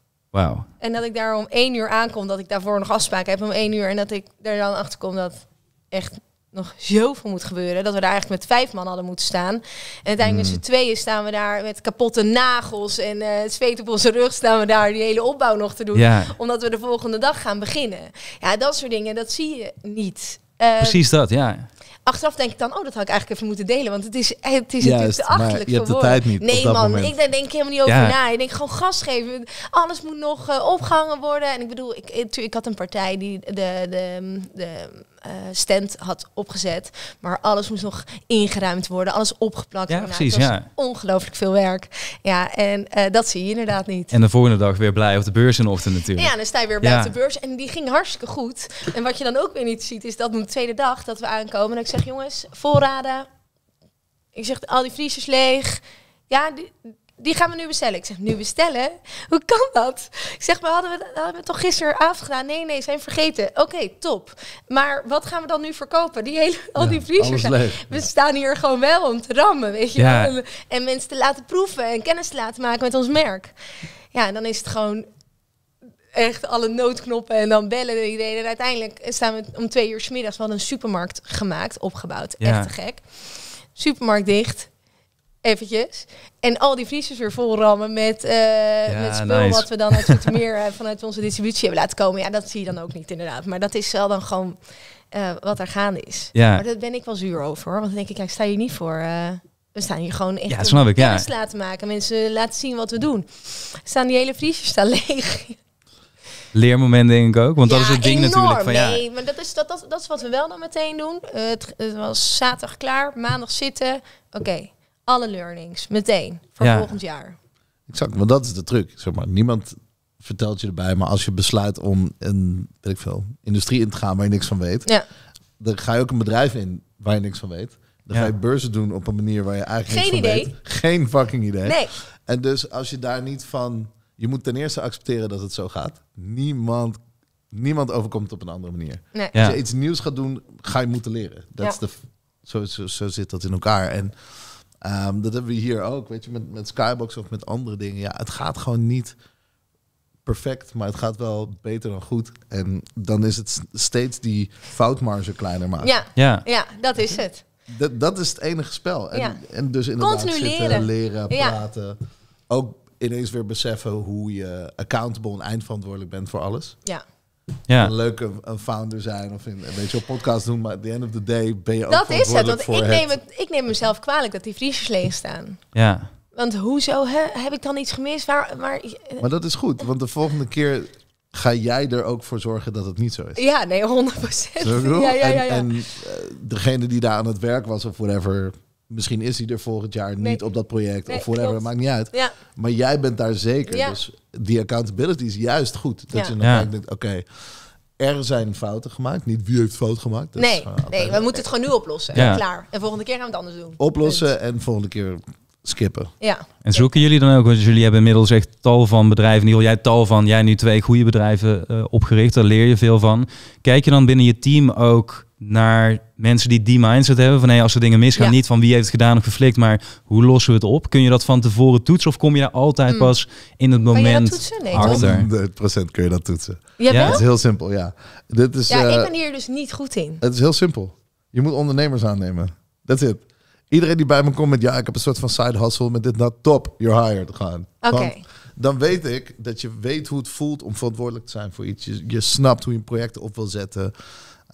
Speaker 2: En dat ik daar om één uur aankom, dat ik daarvoor nog afspraken heb om één uur. En dat ik er dan achter kom dat echt nog zoveel moet gebeuren. Dat we daar eigenlijk met vijf man hadden moeten staan. En uiteindelijk hmm. met z'n tweeën staan we daar met kapotte nagels en eh, het zweet op onze rug staan we daar die hele opbouw nog te doen. Omdat we de volgende dag gaan beginnen. Ja, dat soort dingen, dat zie je niet. Precies ehm, dat, ja achteraf denk ik dan, oh, dat had ik eigenlijk even moeten delen. Want het is, eh, het is natuurlijk te maar je hebt de tijd niet Nee man, moment. ik denk, denk helemaal niet over na. Ik denk gewoon gas geven. Alles moet nog eh, opgehangen worden. En ik bedoel, ik, eh, ik, had een partij die de, de, de stent eh, stand had opgezet. Maar alles moest nog ingeruimd worden, alles opgeplakt. Ja, nou, precies. ja. Ongelooflijk veel werk. Ja, en eh, dat zie je inderdaad niet. En de
Speaker 1: volgende dag weer blij op de beurs in ochtend natuurlijk. Ja, dan sta je weer bij op de beurs.
Speaker 2: En die ging hartstikke goed. En wat je dan ook weer niet ziet, is dat de tweede dag dat we aankomen. En ik zeg, jongens, voorraden. Ik zeg, al die vriezers leeg. Ja, die, die gaan we nu bestellen. Ik zeg, nu bestellen? Hoe kan dat? Ik zeg, maar hadden we, dat hadden we toch gisteravond gedaan? Nee, nee, zijn vergeten. Oké, top. Maar wat gaan we dan nu verkopen? Die hele, al die vriezers. we staan hier gewoon wel om te rammen, weet je ja. En mensen te laten proeven en kennis te laten maken met ons merk. Ja, en dan is het gewoon echt alle noodknoppen en dan bellen iedereen. En uiteindelijk staan we om twee uur smiddags. We hadden een supermarkt gemaakt, opgebouwd. Echt te gek. Supermarkt dicht eventjes. En al die vriesjes weer volrammen met, eh, met spul wat we dan uit het meer eh, vanuit onze distributie hebben laten komen. Ja, dat zie je dan ook niet inderdaad. Maar dat is wel dan gewoon eh, wat er gaande is. Ja. Maar daar ben ik wel zuur over hoor. Want dan denk ik, kijk, sta je niet voor. we staan hier gewoon echt ja, snap ik, ja. laten maken. Mensen laten zien wat we doen. Staan die hele vriezers staan leeg.
Speaker 1: Leermoment denk ik ook, want dat is het ding natuurlijk. Van, ja. Nee,
Speaker 2: maar dat is, dat, dat, dat is wat we wel dan meteen doen. Het, was zaterdag klaar, maandag zitten. Oké, alle learnings meteen voor volgend jaar.
Speaker 3: Exact, want dat is de truc. Zeg maar, niemand vertelt je erbij, maar als je besluit om een weet ik veel, industrie in te gaan waar je niks van weet, dan ga je ook een bedrijf in waar je niks van weet. Dan ga je beurzen doen op een manier waar je eigenlijk geen idee. Geen fucking idee. Nee. En dus als je daar niet van. Je moet ten eerste accepteren dat het zo gaat. Niemand, niemand overkomt op een andere manier. Nee. Als je iets nieuws gaat doen, ga je moeten leren. Dat is de, zo, zo, zo zit dat in elkaar. En Ehm, dat hebben we hier ook, weet je, met, met Skybox of met andere dingen. Ja, het gaat gewoon niet perfect, maar het gaat wel beter dan goed. En dan is het steeds die foutmarge kleiner maken. Ja, ja.
Speaker 2: ja dat is het.
Speaker 3: Dat, dat is het enige spel. En, en dus inderdaad Continu zitten, leren, leren praten. Ook ineens weer beseffen hoe je accountable en eindverantwoordelijk bent voor alles.
Speaker 2: Ja
Speaker 1: ja.
Speaker 3: een leuke een founder zijn of in, beetje op een podcast doen, maar at the end of the day ben je dat ook Dat is het, want ik neem,
Speaker 2: het. ik neem mezelf kwalijk dat die vriesjes leeg staan. Ja. Want hoezo heb ik dan iets gemist? Waar, waar... Maar
Speaker 3: dat is goed, want de volgende keer ga jij er ook voor zorgen dat het niet zo is.
Speaker 2: Ja, nee, 100 Ja, ja, ja, En, eh,
Speaker 3: degene die daar aan het werk was of whatever, Misschien is hij er volgend jaar niet op dat project of whatever, dat maakt niet uit. Ja. Maar jij bent daar zeker. Ja. Dus die accountability is juist goed. Dat ja. je dan denkt, oké, er zijn fouten gemaakt. Niet wie heeft fout gemaakt. Dus, nee, eh, nee,
Speaker 2: we moeten het gewoon nu oplossen. Ja. Klaar. En volgende keer gaan we het anders doen.
Speaker 3: Oplossen en volgende keer
Speaker 1: skippen. Ja. En zoeken jullie dan ook, want jullie hebben inmiddels echt tal van bedrijven, Niel, jij tal van, jij nu twee goede bedrijven eh, opgericht, daar leer je veel van. Kijk je dan binnen je team ook naar mensen die die mindset hebben van hey, als er dingen misgaan, niet van wie heeft het gedaan of geflikt, maar hoe lossen we het op? Kun je dat van tevoren toetsen of kom je daar altijd mm. pas in het moment nee, achter? 100%
Speaker 3: kun je dat toetsen.
Speaker 2: Ja, Het is heel
Speaker 3: simpel, ja. Dit
Speaker 1: is, ja, ik eh, ben
Speaker 2: hier dus niet goed in. Het
Speaker 3: is heel simpel. Je moet ondernemers aannemen. is het Iedereen die bij me komt met ja, ik heb een soort van side hustle met dit, nou top, you're hired gaan. Oké. dan weet ik dat je weet hoe het voelt om verantwoordelijk te zijn voor iets. Je, je snapt hoe je een project op wil zetten.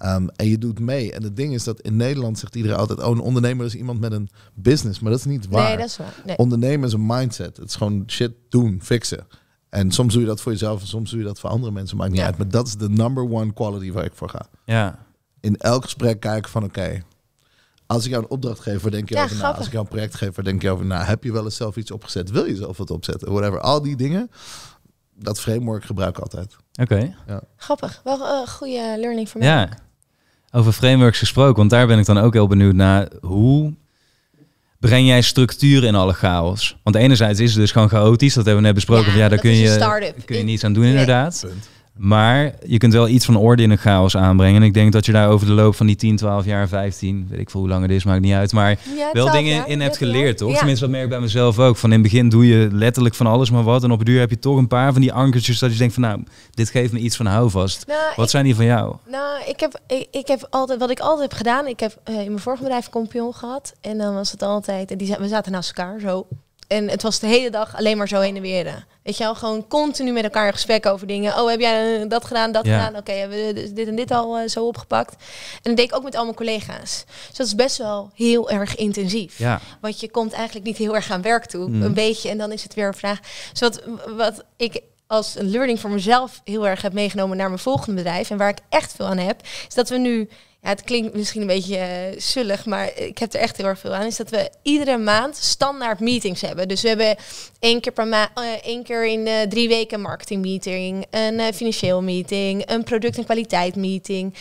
Speaker 3: Ehm, en je doet mee. En het ding is dat in Nederland zegt iedereen altijd: oh, een ondernemer is iemand met een business. Maar dat is niet waar. Nee, dat is waar. Nee. Ondernemen is een mindset. Het is gewoon shit doen, fixen. En soms doe je dat voor jezelf en soms doe je dat voor andere mensen. Maakt niet uit. Maar dat is de number one quality waar ik voor ga. Ja. In elk gesprek kijken van oké. als ik jou een opdracht geef, waar denk je over na? Als ik jou een project geef, denk je over na? Heb je wel eens zelf iets opgezet? Wil je zelf wat opzetten? Whatever. Al die dingen dat framework gebruik ik altijd.
Speaker 1: Oké. Ja.
Speaker 2: Grappig. Wel een eh, goede learning voor mij. Ja.
Speaker 1: Over frameworks gesproken, want daar ben ik dan ook heel benieuwd naar. Hoe breng jij structuur in alle chaos? Want enerzijds is het dus gewoon chaotisch, dat hebben we net besproken. Ja, daar kun je, kun je niets aan doen, inderdaad. Maar je kunt wel iets van orde in een chaos aanbrengen. En ik denk dat je daar over de loop van die 10, 12 jaar, 15, weet ik veel hoe lang het is, maakt niet uit. Maar wel dingen in hebt geleerd, toch? Tenminste, dat merk ik bij mezelf ook. Van in het begin doe je letterlijk van alles maar wat. En op het duur heb je toch een paar van die ankertjes dat je denkt van nou, dit geeft me iets van houvast. Nou, wat zijn die van jou?
Speaker 2: Nou, ik heb, ik, heb altijd, wat ik altijd heb gedaan, ik heb eh, in mijn vorige bedrijf een kompion gehad. En dan was het altijd, en die, we zaten naast elkaar zo. En het was de hele dag alleen maar zo heen en weer. Eh. Weet je wel, gewoon continu met elkaar in gesprek over dingen. Oh, heb jij eh, dat gedaan, dat gedaan? Oké, hebben we dit en dit al eh, zo opgepakt? En dat deed ik ook met al mijn collega's. Dus dat is best wel heel erg intensief. Want je komt eigenlijk niet heel erg aan werk toe. Mm. Een beetje, en dan is het weer een vraag. Dus wat, wat ik als een learning voor mezelf heel erg heb meegenomen naar mijn volgende bedrijf... en waar ik echt veel aan heb, is dat we nu ja, het klinkt misschien een beetje uh, eh, zullig, maar ik heb er echt heel erg veel aan, is dat we iedere maand standaard meetings hebben. Dus we hebben één keer, per ma eh, één keer in drie weken een marketing meeting, een eh, financieel meeting, een product- en kwaliteit meeting.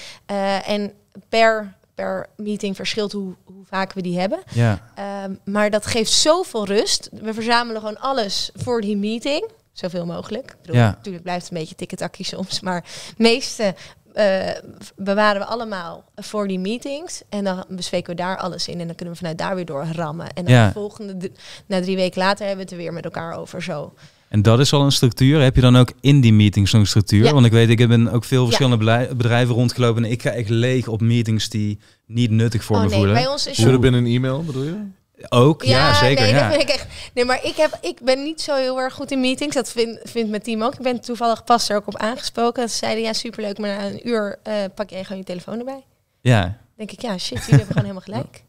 Speaker 2: en per, per meeting verschilt hoe, hoe vaak we die hebben. Ja. Ehm, maar dat geeft zoveel rust. We verzamelen gewoon alles voor die meeting zoveel mogelijk. ja. Natuurlijk blijft het een beetje ticketakkie soms, maar meeste bewaren eh, we allemaal voor die meetings. En dan bespreken we daar alles in. En dan kunnen we vanuit daar weer door rammen. En dan de volgende, na drie weken later, hebben we het er weer met elkaar over. Zo.
Speaker 1: En dat is al een structuur. Heb je dan ook in die meetings zo'n structuur? Want ik weet, ik heb in ook veel verschillende bedrijven rondgelopen. En ik ga echt leeg op meetings die niet nuttig voor oh, me nee, voelen. Bij ons is Zullen binnen een e-mail bedoel je? Ook, ja, zeker. Nee, ja. Dat vind ik
Speaker 2: echt, nee, maar ik, heb, ik ben niet zo heel erg goed in meetings. Dat vind, vindt mijn team ook. Ik ben toevallig pas er ook op aangesproken. ze zeiden, ja, superleuk, maar na een uur uh, pak jij gewoon je telefoon erbij. Ja. denk ik, ja, shit, jullie hebben gewoon helemaal gelijk.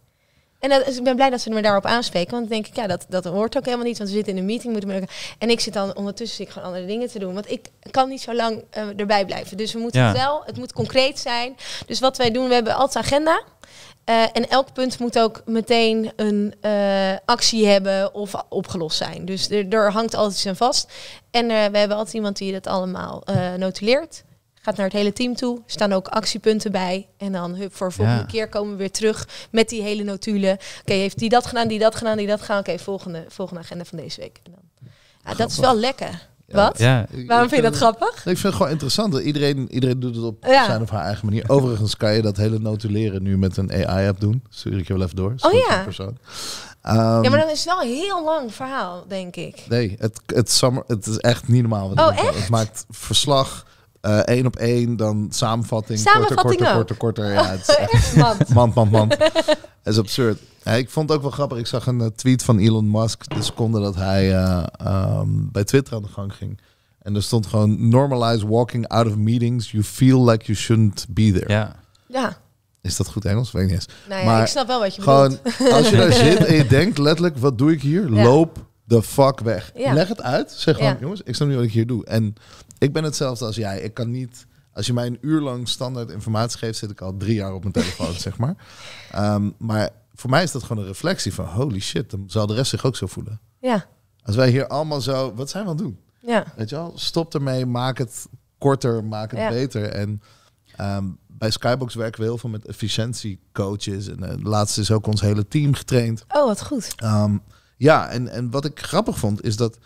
Speaker 2: En dat, ik ben blij dat ze me daarop aanspreken. Want dan denk ik, ja, dat, dat hoort ook helemaal niet. Want we zitten in een meeting. Moeten we en ik zit dan ondertussen zit ik gewoon andere dingen te doen. Want ik kan niet zo lang eh, erbij blijven. Dus we moeten ja. wel, het moet concreet zijn. Dus wat wij doen, we hebben altijd agenda. Eh, en elk punt moet ook meteen een eh, actie hebben of opgelost zijn. Dus er, er hangt altijd zijn aan vast. En eh, we hebben altijd iemand die dat allemaal notuleert. Gaat naar het hele team toe. staan ook actiepunten bij. En dan hup, voor de volgende keer komen we weer terug met die hele notulen. Oké, heeft die dat gedaan, die dat gedaan, die dat gedaan. Oké, volgende, volgende agenda van deze week. En dan. Ja, dat is wel lekker. Wat? Ja. Waarom vind je dat grappig? Ik vind het
Speaker 3: gewoon interessant. Iedereen, iedereen doet het op zijn of haar eigen manier. Overigens kan je dat hele notuleren nu met een AI-app doen. Stuur ik je wel even door. Oh ja. Persoon. ja, maar ehm, dat
Speaker 2: is wel een heel lang verhaal, denk ik.
Speaker 3: Nee, het, het, het is echt niet normaal. Wat oh, echt? Het maakt verslag Eén eh, op één, dan samenvatting. Korter, korter, korter, Ja, het is echt mand. Dat is absurd. ik vond het ook wel grappig. Ik zag een eh, tweet van Elon Musk de seconde dat hij eh, ehm, bij Twitter aan de gang ging. En er stond gewoon: Normalize walking out of meetings. You feel like you shouldn't be there. Ja. ja. Is dat goed Engels? Weet ik niet eens. Nou maar ik snap wel wat je gewoon, bedoelt. Als je daar zit en je denkt letterlijk: wat doe ik hier? Loop de fuck weg. Leg het uit. Zeg gewoon: jongens, ik snap niet wat ik hier doe. En ik ben hetzelfde als jij. Ik kan niet. Als je mij een uur lang standaard informatie geeft, zit ik al drie jaar op mijn telefoon, zeg maar. Ehm, maar voor mij is dat gewoon een reflectie van holy shit, dan zal de rest zich ook zo voelen. Ja. Als wij hier allemaal zo, wat zijn we aan het doen? Ja. Weet je wel, stop ermee, maak het korter, maak het beter. En ehm, bij Skybox werken we heel veel met efficiëntiecoaches. En uh, laatst is ook ons hele team getraind.
Speaker 2: Oh, wat goed.
Speaker 3: Ehm, ja, en, en wat ik grappig vond, is dat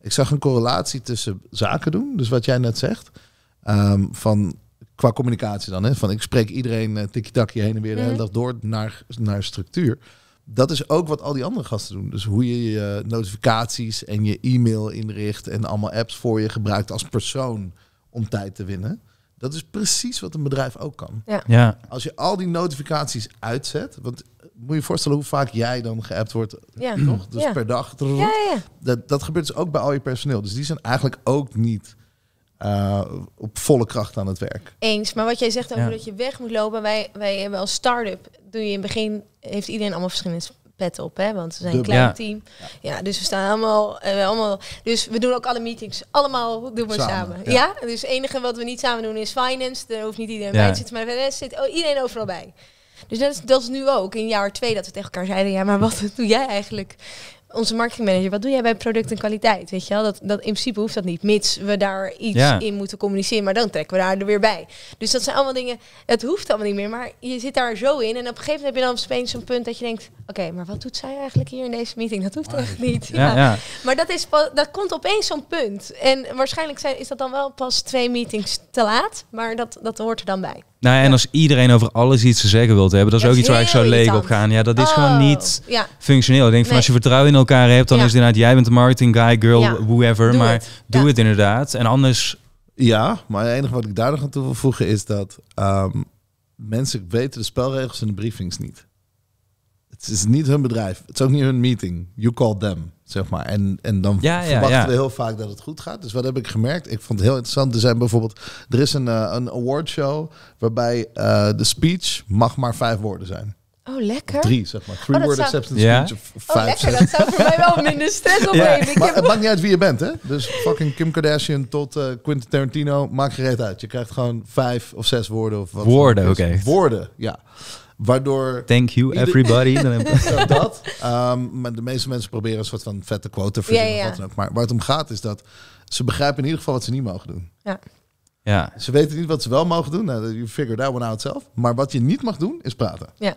Speaker 3: ik zag een correlatie tussen zaken doen, dus wat jij net zegt, ehm, van qua communicatie dan, hè, van ik spreek iedereen uh, eh, tikkie heen en weer de hele mhm. dag door naar, naar structuur. Dat is ook wat al die andere gasten doen. Dus hoe je je notificaties en je e-mail inricht en allemaal apps voor je gebruikt als persoon om tijd te winnen. Dat is precies wat een bedrijf ook kan. Ja. ja. Als je al die notificaties uitzet, want moet je voorstellen hoe vaak jij dan geappt wordt. Ja. Toch? Dus per dag. Ja, dat, dat gebeurt dus ook bij al je personeel. Dus die zijn eigenlijk ook niet eh, op volle kracht aan het werk.
Speaker 2: Eens, maar wat jij zegt over dat je weg moet lopen. Wij, wij hebben als start-up, doe je in het begin, heeft iedereen allemaal verschillende pet op, hè? Want we zijn een klein team. Ja, dus we staan allemaal, eh, allemaal. Dus we doen ook alle meetings. Allemaal doen we samen. Ja. dus het enige wat we niet samen doen is finance. Daar hoeft niet iedereen bij te zitten, maar de rest zit oh, iedereen overal bij. Dus dat is, dat is nu ook in jaar twee dat we tegen elkaar zeiden: ja, maar wat doe jij eigenlijk? Onze marketingmanager, wat doe jij bij product en kwaliteit? Weet je wel, dat, dat in principe hoeft dat niet, mits we daar iets in moeten communiceren, maar dan trekken we daar er weer bij. Dus dat zijn allemaal dingen, het hoeft allemaal niet meer, maar je zit daar zo in en op een gegeven moment heb je dan opeens zo'n punt dat je denkt, oké, maar wat doet zij eigenlijk hier in deze meeting? Dat hoeft echt niet. Ja, ja. Maar dat, is, dat komt opeens zo'n punt. En waarschijnlijk zijn, is dat dan wel pas twee meetings te laat, maar dat, dat hoort er dan bij.
Speaker 1: Nou, en als iedereen over alles iets te zeggen wilt hebben, dat is ook iets waar ik zo leeg op gaan. Ja, dat is gewoon oh, niet functioneel. Ik denk van als je vertrouwen in elkaar hebt, dan is het inderdaad, jij bent de marketing guy, girl, whoever. maar doe het inderdaad. En anders.
Speaker 3: Ja, maar het enige wat ik daar nog aan toe wil voegen is dat ehm, mensen weten de spelregels en de briefings niet. Het is niet hun bedrijf. Het is ook niet hun meeting. You call them, zeg maar. En, en dan ja, verwachten we heel vaak dat het goed gaat. Dus wat heb ik gemerkt? Ik vond het heel interessant. Er zijn bijvoorbeeld... Er is een, uh, een awardshow waarbij eh, de speech mag maar vijf woorden zijn. Oh, lekker. drie, zeg maar. Three oh, word acceptance speech of oh, vijf. Oh, lekker. Dat zou voor mij wel minder stress opleveren. Maar het maakt niet uit wie je bent, hè? Dus fucking Kim Kardashian tot uh, Quentin Tarantino. Maak gereed uit. Je krijgt gewoon vijf of zes woorden. Of wat woorden, oké. Woorden, ja. Waardoor. Thank you, everybody. dat. Ehm, maar de meeste mensen proberen een soort van vette quote te verzinnen. Maar waar het om gaat is dat ze begrijpen in ieder geval wat ze niet mogen doen. Ja. ja. Ze weten niet wat ze wel mogen doen. Nou, you figure that one out zelf. Maar wat je niet mag doen, is praten. Ja.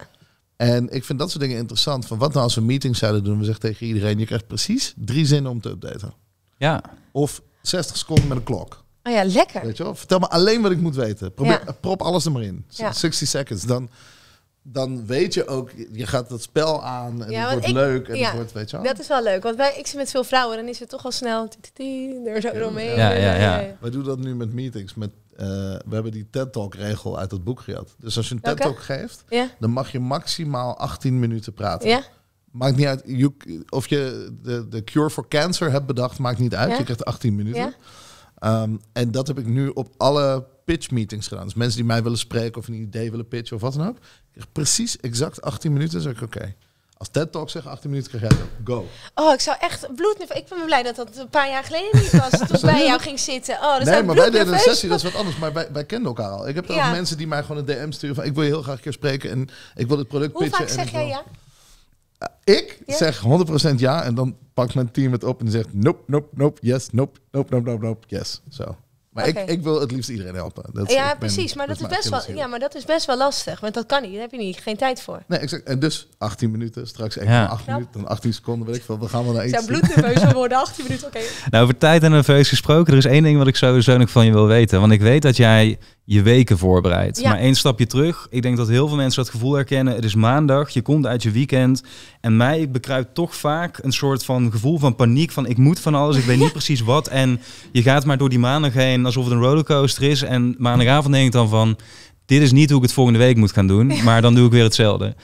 Speaker 3: En ik vind dat soort dingen interessant. Van wat nou als we meetings zouden doen? We zeggen tegen iedereen: je krijgt precies drie zinnen om te updaten. Ja. Of 60 seconden met een klok.
Speaker 2: Oh ja, lekker. Weet
Speaker 3: je wel? Vertel me alleen wat ik moet weten. Probeer, Prop alles er maar in. Ja. 60 seconds. Dan dan weet je ook, je gaat dat spel aan en het wordt leuk en het wordt, weet je wel. Dat
Speaker 2: is wel leuk, want wij, ik zit met veel vrouwen dan is het toch al snel, er zo omheen. Ja, ja,
Speaker 3: ja. doen dat nu met meetings, met, eh, we hebben die TED Talk regel uit het boek gehad. Dus als je een TED Talk geeft, dan mag je maximaal 18 minuten praten. Maakt niet uit, of je de, de cure for cancer hebt bedacht, maakt niet uit, je krijgt 18 minuten. Ehm, en dat heb ik nu op alle pitch meetings gedaan. Dus mensen die mij willen spreken of een idee willen pitchen of wat dan ook. Precies exact 18 minuten zeg ik oké. Als TED Talk zegt 18 minuten krijg jij Go.
Speaker 2: Oh, ik zou echt bloed. Ik ben blij dat dat een paar jaar geleden niet was. Toen bij jou ging zitten. Oh, nee, maar wij deden een sessie, dat
Speaker 3: is wat anders. Maar wij, wij kenden elkaar al. Ik heb ja. ook mensen die mij gewoon een DM sturen van... ik wil je heel graag een keer spreken en ik wil het product pitchen. Hoe vaak zeg jij ja?
Speaker 2: ik zeg
Speaker 3: 100% ja en dan pakt mijn team het op en zegt nope, nope, nope, yes, nope, nope, nope, nope, yes. Zo. Maar ik, ik wil het liefst iedereen helpen. Dat ja, precies. Maar dat, is best wel, ja,
Speaker 2: maar dat is best wel lastig. Want dat kan niet. Daar heb je niet, geen tijd voor. Nee, exact. En dus
Speaker 3: 18 minuten, straks 1,8 ja. minuten, dan 18 seconden, weet ik veel. We gaan wel naar
Speaker 2: iets. Zijn bloednerveus, we worden 18 minuten, oké.
Speaker 1: Nou, over tijd en nerveus gesproken. Er is één ding wat ik sowieso nog van je wil weten. Want ik weet dat jij je weken voorbereidt. Ja. Maar één stapje terug. Ik denk dat heel veel mensen dat gevoel herkennen. Het is maandag, je komt uit je weekend. En mij bekruipt toch vaak een soort van gevoel van paniek. Van ik moet van alles, ik weet niet precies wat. En je gaat maar door die maandag heen alsof het een rollercoaster is. En maandagavond denk ik dan van, dit is niet hoe ik het volgende week moet gaan doen. Maar dan doe ik weer hetzelfde.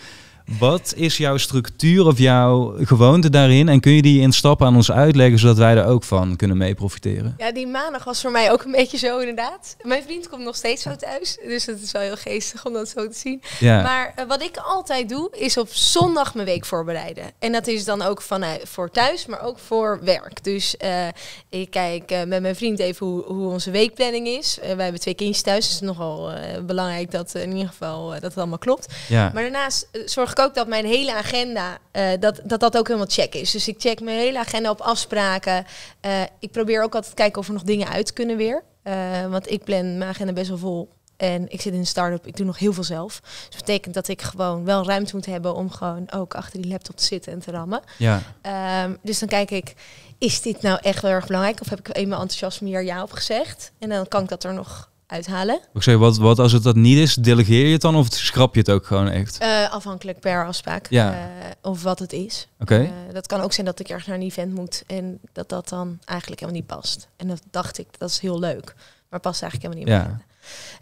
Speaker 1: Wat is jouw structuur of jouw gewoonte daarin? En kun je die in stappen aan ons uitleggen, zodat wij er ook van kunnen mee profiteren?
Speaker 2: Ja, die maandag was voor mij ook een beetje zo inderdaad. Mijn vriend komt nog steeds zo thuis, dus dat is wel heel geestig om dat zo te zien. Maar eh, wat ik altijd doe, is op zondag mijn week voorbereiden. En dat is dan ook vanuit, eh, voor thuis, maar ook voor werk. Dus eh, ik kijk met mijn vriend even hoe, hoe onze weekplanning is. wij hebben twee kindjes thuis, dus het is nogal belangrijk dat in ieder geval dat het allemaal klopt. Ja. Maar daarnaast zorg ik ook dat mijn hele agenda, eh, dat, dat dat ook helemaal check is. Dus ik check mijn hele agenda op afspraken. Eh, ik probeer ook altijd te kijken of er nog dingen uit kunnen weer. Eh, want ik plan mijn agenda best wel vol. En ik zit in een start-up, ik doe nog heel veel zelf. Dus dat betekent dat ik gewoon wel ruimte moet hebben om gewoon ook achter die laptop te zitten en te rammen. Ja. Ehm, dus dan kijk ik, is dit nou echt heel erg belangrijk? Of heb ik eenmaal enthousiasme hier ja op gezegd? En dan kan ik dat er nog uithalen.
Speaker 1: Ik zeg, wat, wat als het dat niet is, delegeer je het dan of schrap je het ook gewoon echt?
Speaker 2: Eh, afhankelijk per afspraak ja. Eh, of wat het is. Oké. Eh, dat kan ook zijn dat ik ergens naar een event moet en dat dat dan eigenlijk helemaal niet past. En dat dacht ik, dat is heel leuk, maar past eigenlijk helemaal niet. Ja.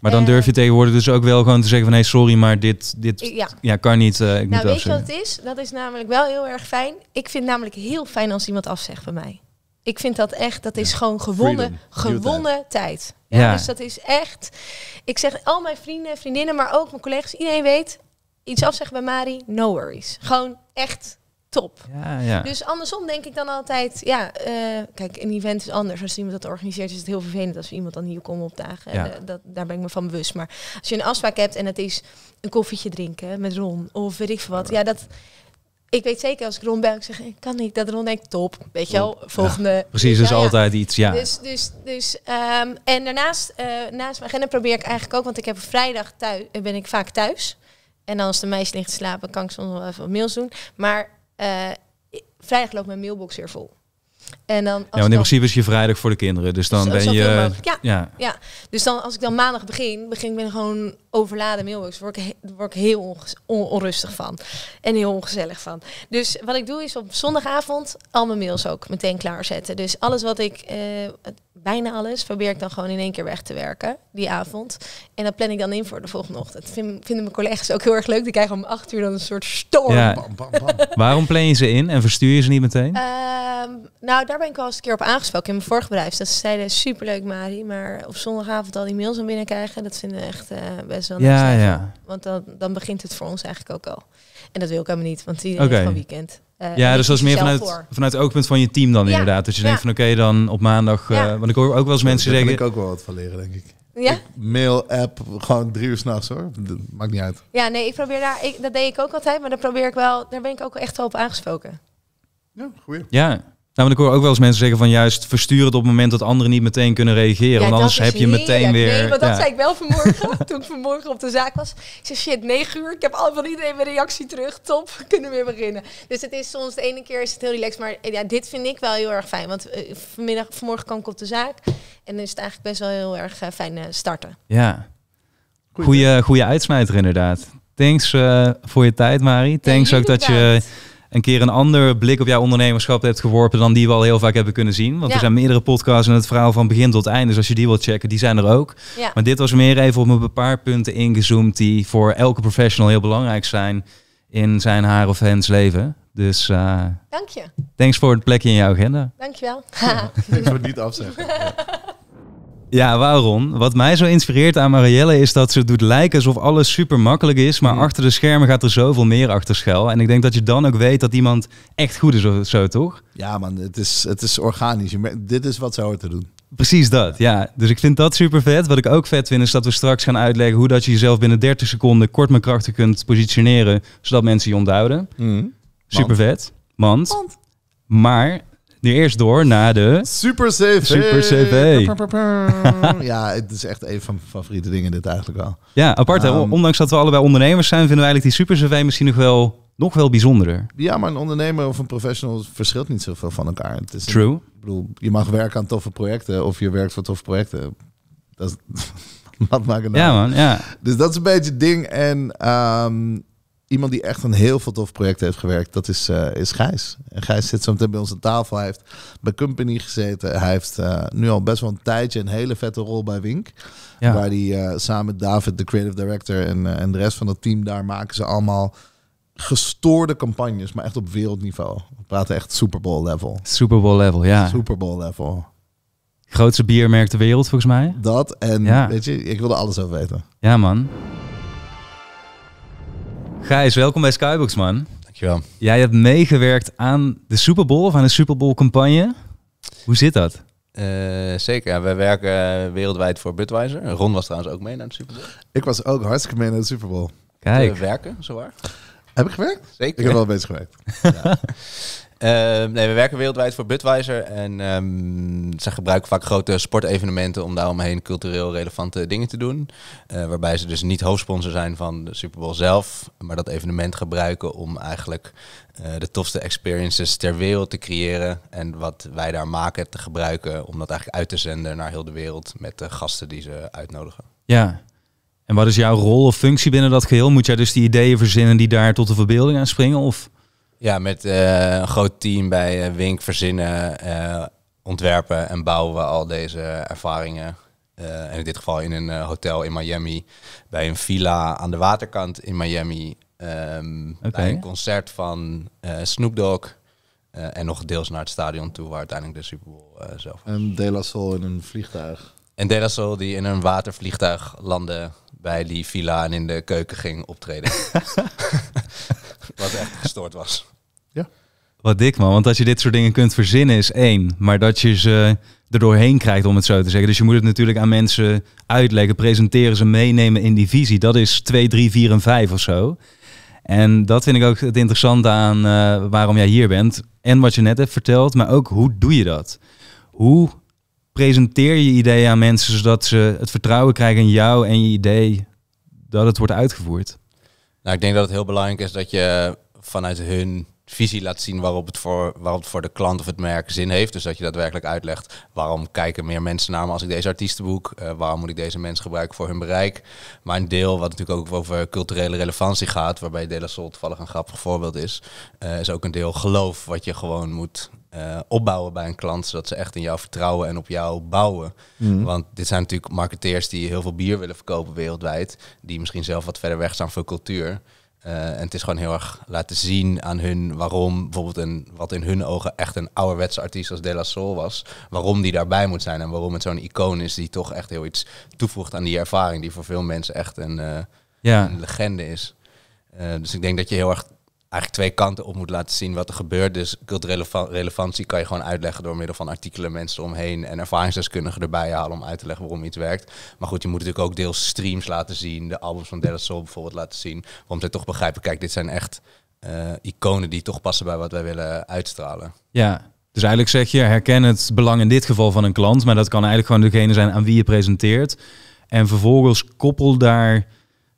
Speaker 2: Maar dan durf
Speaker 1: je tegenwoordig dus ook wel gewoon te zeggen van hé, hey, sorry, maar dit, dit ja. kan niet. ik nou, moet nou, weet je wat het
Speaker 2: is? Dat is namelijk wel heel erg fijn. Ik vind namelijk heel fijn als iemand afzegt van mij. Ik vind dat echt, dat is gewoon gewonnen, gewonnen tijd. Ja, Dus dat is echt. Ik zeg al mijn vrienden, vriendinnen, maar ook mijn collega's, iedereen weet. Iets afzeggen bij Mari, no worries. Gewoon echt top. Ja, ja. Dus andersom denk ik dan altijd, ja, eh, kijk, een event is anders. Als iemand dat organiseert, is het heel vervelend als iemand dan hier komt opdagen. Ja. Eh, dat, daar ben ik me van bewust. Maar als je een afspraak hebt en het is een koffietje drinken met Ron of weet ik veel wat, ja, dat ik weet zeker als ik rond ben, ik zeg, ik kan niet. Dat rond denk top, weet je wel, volgende. precies, dus altijd
Speaker 1: iets, ja. Dus,
Speaker 2: dus, dus ehm, en daarnaast, eh, naast mijn agenda probeer ik eigenlijk ook, want ik heb vrijdag thuis, eh, ben ik vaak thuis. En als de meisje ligt te slapen, kan ik soms wel even wat mails doen. Maar eh, vrijdag loopt mijn mailbox weer vol. En dan als ja, want in dan... principe
Speaker 1: is je vrijdag voor de kinderen. Dus dan ben je. Ja,
Speaker 2: ja, Dus dan als ik dan maandag begin, begin ik ben gewoon overladen mailbox. Daar word ik, word ik heel onrustig van. En heel ongezellig van. Dus wat ik doe is op zondagavond al mijn mails ook meteen klaarzetten. Dus alles wat ik. Eh, bijna alles probeer ik dan gewoon in één keer weg te werken die avond. En dat plan ik dan in voor de volgende ochtend. Dat vinden, mijn collega's ook heel erg leuk. Die krijgen om acht uur dan een soort storm. Bam, bam, bam.
Speaker 1: Waarom plan je ze in en verstuur je ze niet meteen?
Speaker 2: Ehm, nou, nou, daar ben ik al eens een keer op aangesproken in mijn vorige bedrijf. Dat ze zeiden, superleuk Mari, maar op zondagavond al die mails aan binnenkrijgen, dat vinden we echt eh, best wel ja, ja. Want dan, dan begint het voor ons eigenlijk ook al. En dat wil ik helemaal niet, want die okay. heeft gewoon weekend. Eh, ja, dus dat meer vanuit,
Speaker 1: vanuit ook oogpunt van je team dan inderdaad. Dus je denkt van oké, dan op maandag... Eh, want ik hoor ook wel eens mensen zeggen... Daar kan
Speaker 3: ik ook wel wat van leren, denk ik. Ja? mail, app, gewoon drie uur s'nachts hoor. Dat maakt niet uit.
Speaker 2: Ja, nee, ik probeer daar... Ik, dat deed ik ook altijd, maar daar probeer ik wel... Daar ben ik ook echt wel op aangesproken. Ja, goeie.
Speaker 1: Ja, nou, dan ik hoor ook wel eens mensen zeggen van juist versturen het op het moment dat anderen niet meteen kunnen reageren. Ja, want anders heb je meteen weer... Nee, maar dat zei ik
Speaker 2: wel vanmorgen, toen ik vanmorgen op de zaak was. Ik zei shit, negen uur, ik heb al van iedereen weer reactie terug. Top, we kunnen weer beginnen. Dus het is soms, de ene keer is het heel relaxed. Maar ja, dit vind ik wel heel erg fijn. Want eh, vanmiddag, vanmorgen kwam ik op de zaak. En dan is het eigenlijk best wel heel erg eh, fijn eh, starten.
Speaker 1: Ja, goede uitsmijter inderdaad. Thanks voor je tijd, Marie. Thanks ook dat je een keer een ander blik op jouw ondernemerschap hebt geworpen dan die we al heel vaak hebben kunnen zien. Want er zijn meerdere podcasts en het verhaal van begin tot eind. Dus als je die wilt checken, die zijn er ook. Maar dit was meer even op een paar punten ingezoomd die voor elke professional heel belangrijk zijn in zijn haar of hens leven. Dus eh, dank je. Thanks voor het plekje in jouw agenda.
Speaker 2: Dankjewel. wel. ik zou het niet afzeggen.
Speaker 1: Ja, waarom? Wat mij zo inspireert aan Marielle is dat ze doet lijken alsof alles super makkelijk is, maar mhm. achter de schermen gaat er zoveel meer achter schuil. En ik denk dat je dan ook weet dat iemand echt goed is of zo, toch?
Speaker 3: Ja man, het is, het is organisch. Dit is wat ze hoort te doen.
Speaker 1: Precies dat, ja. Dus ik vind dat super vet. Wat ik ook vet vind is dat we straks gaan uitleggen hoe dat je jezelf binnen 30 seconden kort maar krachtig kunt positioneren, zodat mensen je onthouden. Mhm. Super vet. Want. Maar nu eerst door naar de... Super CV!
Speaker 3: Ja, het is echt een van mijn favoriete dingen dit eigenlijk wel.
Speaker 1: Ja, apart. hè? Ehm, Ondanks dat we allebei ondernemers zijn, vinden wij eigenlijk die Super CV misschien nog wel, nog wel bijzonderer.
Speaker 3: ja, maar een ondernemer of een professional verschilt niet zoveel van elkaar. Het is True. ik bedoel, je mag werken aan toffe projecten of je werkt voor toffe projecten. Dat is, wat Ja, man. Ja. Dus dat is een beetje het ding. En ehm, iemand die echt een heel veel tof project heeft gewerkt, dat is, eh, is Gijs. En Gijs zit zo meteen bij ons aan tafel. Hij heeft bij Company gezeten. Hij heeft eh, nu al best wel een tijdje een hele vette rol bij Wink. Waar hij eh, samen met David, de creative director en, en de rest van het team, daar maken ze allemaal gestoorde campagnes, maar echt op wereldniveau. We praten echt Super Bowl level.
Speaker 1: Super Bowl level, ja.
Speaker 3: Super Bowl level.
Speaker 1: Grootste biermerk ter wereld volgens mij.
Speaker 3: Dat en weet je, ik wilde alles over weten.
Speaker 1: Ja man. Gijs, welkom bij Skybox, man. Dankjewel. Jij hebt meegewerkt aan de Super Bowl of aan de Super Bowl campagne. Hoe zit dat?
Speaker 4: Eh, zeker, ja, wij werken eh, wereldwijd voor Budweiser. Ron was trouwens ook mee naar de Super Bowl. Ik was ook hartstikke mee naar de Super Bowl. Kijk. We werken, zowaar. Heb ik gewerkt? Zeker. Ik heb wel bezig gewerkt. ja. Ehm, nee, we werken wereldwijd voor Budweiser en ehm, ze gebruiken vaak grote sportevenementen om daaromheen cultureel relevante dingen te doen. Eh, waarbij ze dus niet hoofdsponsor zijn van de Super Bowl zelf, maar dat evenement gebruiken om eigenlijk eh, de tofste experiences ter wereld te creëren. En wat wij daar maken te gebruiken om dat eigenlijk uit te zenden naar heel de wereld met de gasten die ze uitnodigen.
Speaker 1: Ja, en wat is jouw rol of functie binnen dat geheel? Moet jij dus die ideeën verzinnen die daar tot de verbeelding aan springen? Of?
Speaker 4: Ja, met eh, een groot team bij eh, Wink verzinnen, eh, ontwerpen en bouwen we al deze ervaringen. en in dit geval in een hotel in Miami, bij een villa aan de waterkant in Miami. Ehm, bij een concert van Snoop Dogg. en nog deels naar het stadion toe, waar uiteindelijk de Super Bowl zelf
Speaker 3: was. En De La Sol in een vliegtuig.
Speaker 4: En De La Sol die in een watervliegtuig landde bij die villa en in de keuken ging optreden. Wat echt gestoord was. Ja.
Speaker 1: Wat dik man, want als je dit soort dingen kunt verzinnen is één. Maar dat je ze er doorheen krijgt, om het zo te zeggen. Dus je moet het natuurlijk aan mensen uitleggen, presenteren, ze meenemen in die visie. Dat is 2, 3, 4 en 5 of zo. En dat vind ik ook het interessante aan eh, waarom jij hier bent. En wat je net hebt verteld, maar ook hoe doe je dat? Hoe presenteer je idee aan mensen zodat ze het vertrouwen krijgen in jou en je idee dat het wordt uitgevoerd?
Speaker 4: Nou, ik denk dat het heel belangrijk is dat je vanuit hun visie laat zien waarop het, voor, waarop voor de klant of het merk zin heeft. Dus dat je daadwerkelijk uitlegt waarom kijken meer mensen naar me als ik deze artiesten boek. Eh, waarom moet ik deze mensen gebruiken voor hun bereik. Maar een deel wat natuurlijk ook over culturele relevantie gaat, waarbij De La Sol toevallig een grappig voorbeeld is, eh, is ook een deel geloof wat je gewoon moet eh, opbouwen bij een klant, zodat ze echt in jou vertrouwen en op jou bouwen. Mhm. Want dit zijn natuurlijk marketeers die heel veel bier willen verkopen wereldwijd, die misschien zelf wat verder weg staan voor cultuur. Eh, en het is gewoon heel erg laten zien aan hun waarom bijvoorbeeld een, wat in hun ogen echt een ouderwetse artiest als De La Soul was, waarom die daarbij moet zijn en waarom het zo'n icoon is die toch echt heel iets toevoegt aan die ervaring die voor veel mensen echt een, eh, ja. een legende is. Eh, dus ik denk dat je heel erg eigenlijk twee kanten op moet laten zien wat er gebeurt. Dus culturele relevantie kan je gewoon uitleggen door middel van artikelen, mensen omheen en ervaringsdeskundigen erbij halen om uit te leggen waarom iets werkt. Maar goed, je moet natuurlijk ook deels streams laten zien, de albums van Dallas Soul bijvoorbeeld laten zien, om te toch begrijpen, kijk, dit zijn echt eh, iconen die toch passen bij wat wij willen uitstralen.
Speaker 1: Ja. Dus eigenlijk zeg je, herken het belang in dit geval van een klant, maar dat kan eigenlijk gewoon degene zijn aan wie je presenteert. En vervolgens koppel daar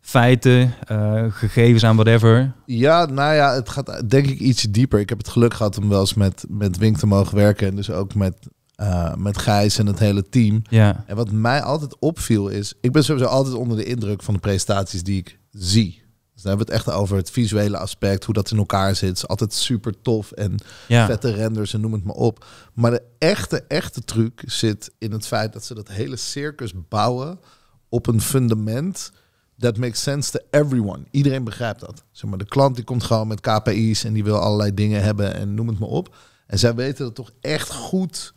Speaker 1: feiten, eh, gegevens aan whatever?
Speaker 3: Ja, nou ja, het gaat denk ik iets dieper. Ik heb het geluk gehad om wel eens met, met Wink te mogen werken. En dus ook met, eh, met Gijs en het hele team. Ja. En wat mij altijd opviel is... Ik ben sowieso altijd onder de indruk van de presentaties die ik zie. Dus dan hebben het echt over het visuele aspect, hoe dat in elkaar zit. Is altijd super tof en vette renders en noem het maar op. Maar de echte, echte truc zit in het feit dat ze dat hele circus bouwen op een fundament that makes sense to everyone. Iedereen begrijpt dat. Zeg maar, de klant die komt gewoon met KPI's en die wil allerlei dingen hebben en noem het maar op. En zij weten dat toch echt goed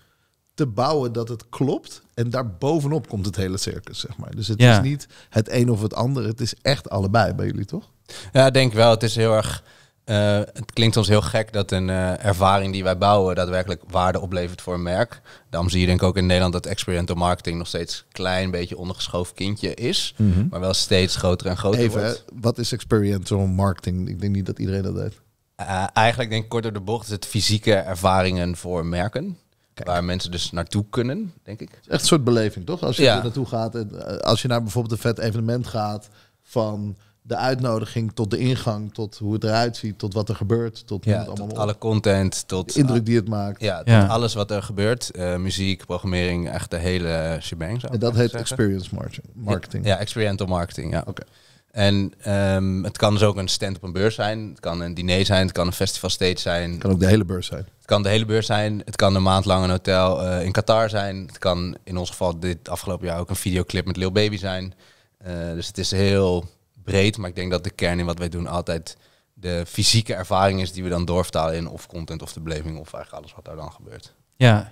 Speaker 3: te bouwen dat het klopt. En daarbovenop komt het hele circus, zeg maar. Dus het is niet het een of het ander. Het is echt allebei bij jullie, toch?
Speaker 4: Ja, denk wel. Het is heel erg eh, het klinkt ons heel gek dat een eh, ervaring die wij bouwen daadwerkelijk waarde oplevert voor een merk. Daarom zie je denk ik ook in Nederland dat experiential marketing nog steeds een klein beetje ondergeschoven kindje is. Mhm. Maar wel steeds groter en groter Even, wordt.
Speaker 3: wat is experiential marketing? Ik denk niet dat iedereen dat heeft.
Speaker 4: Eh, eigenlijk denk ik kort door de bocht is het fysieke ervaringen voor merken. Waar mensen dus naartoe kunnen, denk ik. Echt een
Speaker 3: soort beleving, toch? Als je ja. naartoe gaat. En, als je naar bijvoorbeeld een vet evenement gaat van de uitnodiging tot de ingang, tot hoe het eruit ziet, tot wat er gebeurt, tot, tot alle content, tot de indruk ah, die het maakt.
Speaker 4: Ja, Tot alles wat er gebeurt. Eh, muziek, programmering, echt de hele shebang. en dat heet experience marketing. Ja, experiential marketing, ja. oké En ehm, het kan dus ook een stand op een beurs zijn. Het kan een diner zijn. Het kan een festival stage zijn. Het kan ook de hele beurs zijn. Het kan de hele beurs zijn. Het kan een maand lang een hotel eh, in Qatar zijn. Het kan in ons geval dit afgelopen jaar ook een videoclip met Lil Baby zijn. Eh, dus het is heel breed, maar ik denk dat de kern in wat wij doen altijd de fysieke ervaring is die we dan doorvertalen in of content of de beleving of eigenlijk alles wat daar dan gebeurt.
Speaker 1: Ja.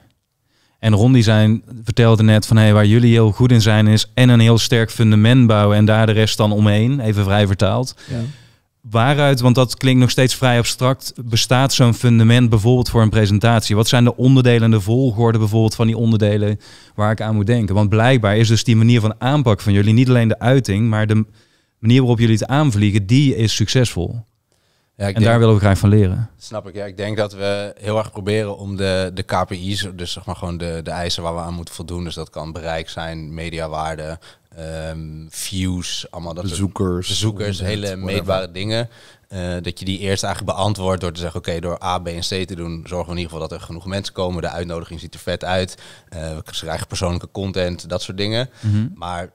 Speaker 1: En Ron die zijn, vertelde net van hey, waar jullie heel goed in zijn is en een heel sterk fundament bouwen en daar de rest dan omheen, even vrij vertaald. Ja. Waaruit, want dat klinkt nog steeds vrij abstract, bestaat zo'n fundament bijvoorbeeld voor een presentatie? Wat zijn de onderdelen en de volgorde bijvoorbeeld van die onderdelen waar ik aan moet denken? Want blijkbaar is dus die manier van aanpak van jullie niet alleen de uiting, maar de, manier waarop jullie het aanvliegen, die is succesvol. Ja, en daar willen we graag van leren.
Speaker 4: Snap ik. Ja, ik denk dat we heel erg proberen om de, de KPI's, dus zeg maar gewoon de, de eisen waar we aan moeten voldoen. Dus dat kan bereik zijn, mediawaarde, ehm, views, allemaal dat bezoekers, bezoekers hele meetbare dingen. Eh, dat je die eerst eigenlijk beantwoordt door te zeggen: oké, door A, B en C te doen, zorgen we in ieder geval dat er genoeg mensen komen. De uitnodiging ziet er vet uit. Eh, we krijgen persoonlijke content, dat soort dingen. Mhm. Maar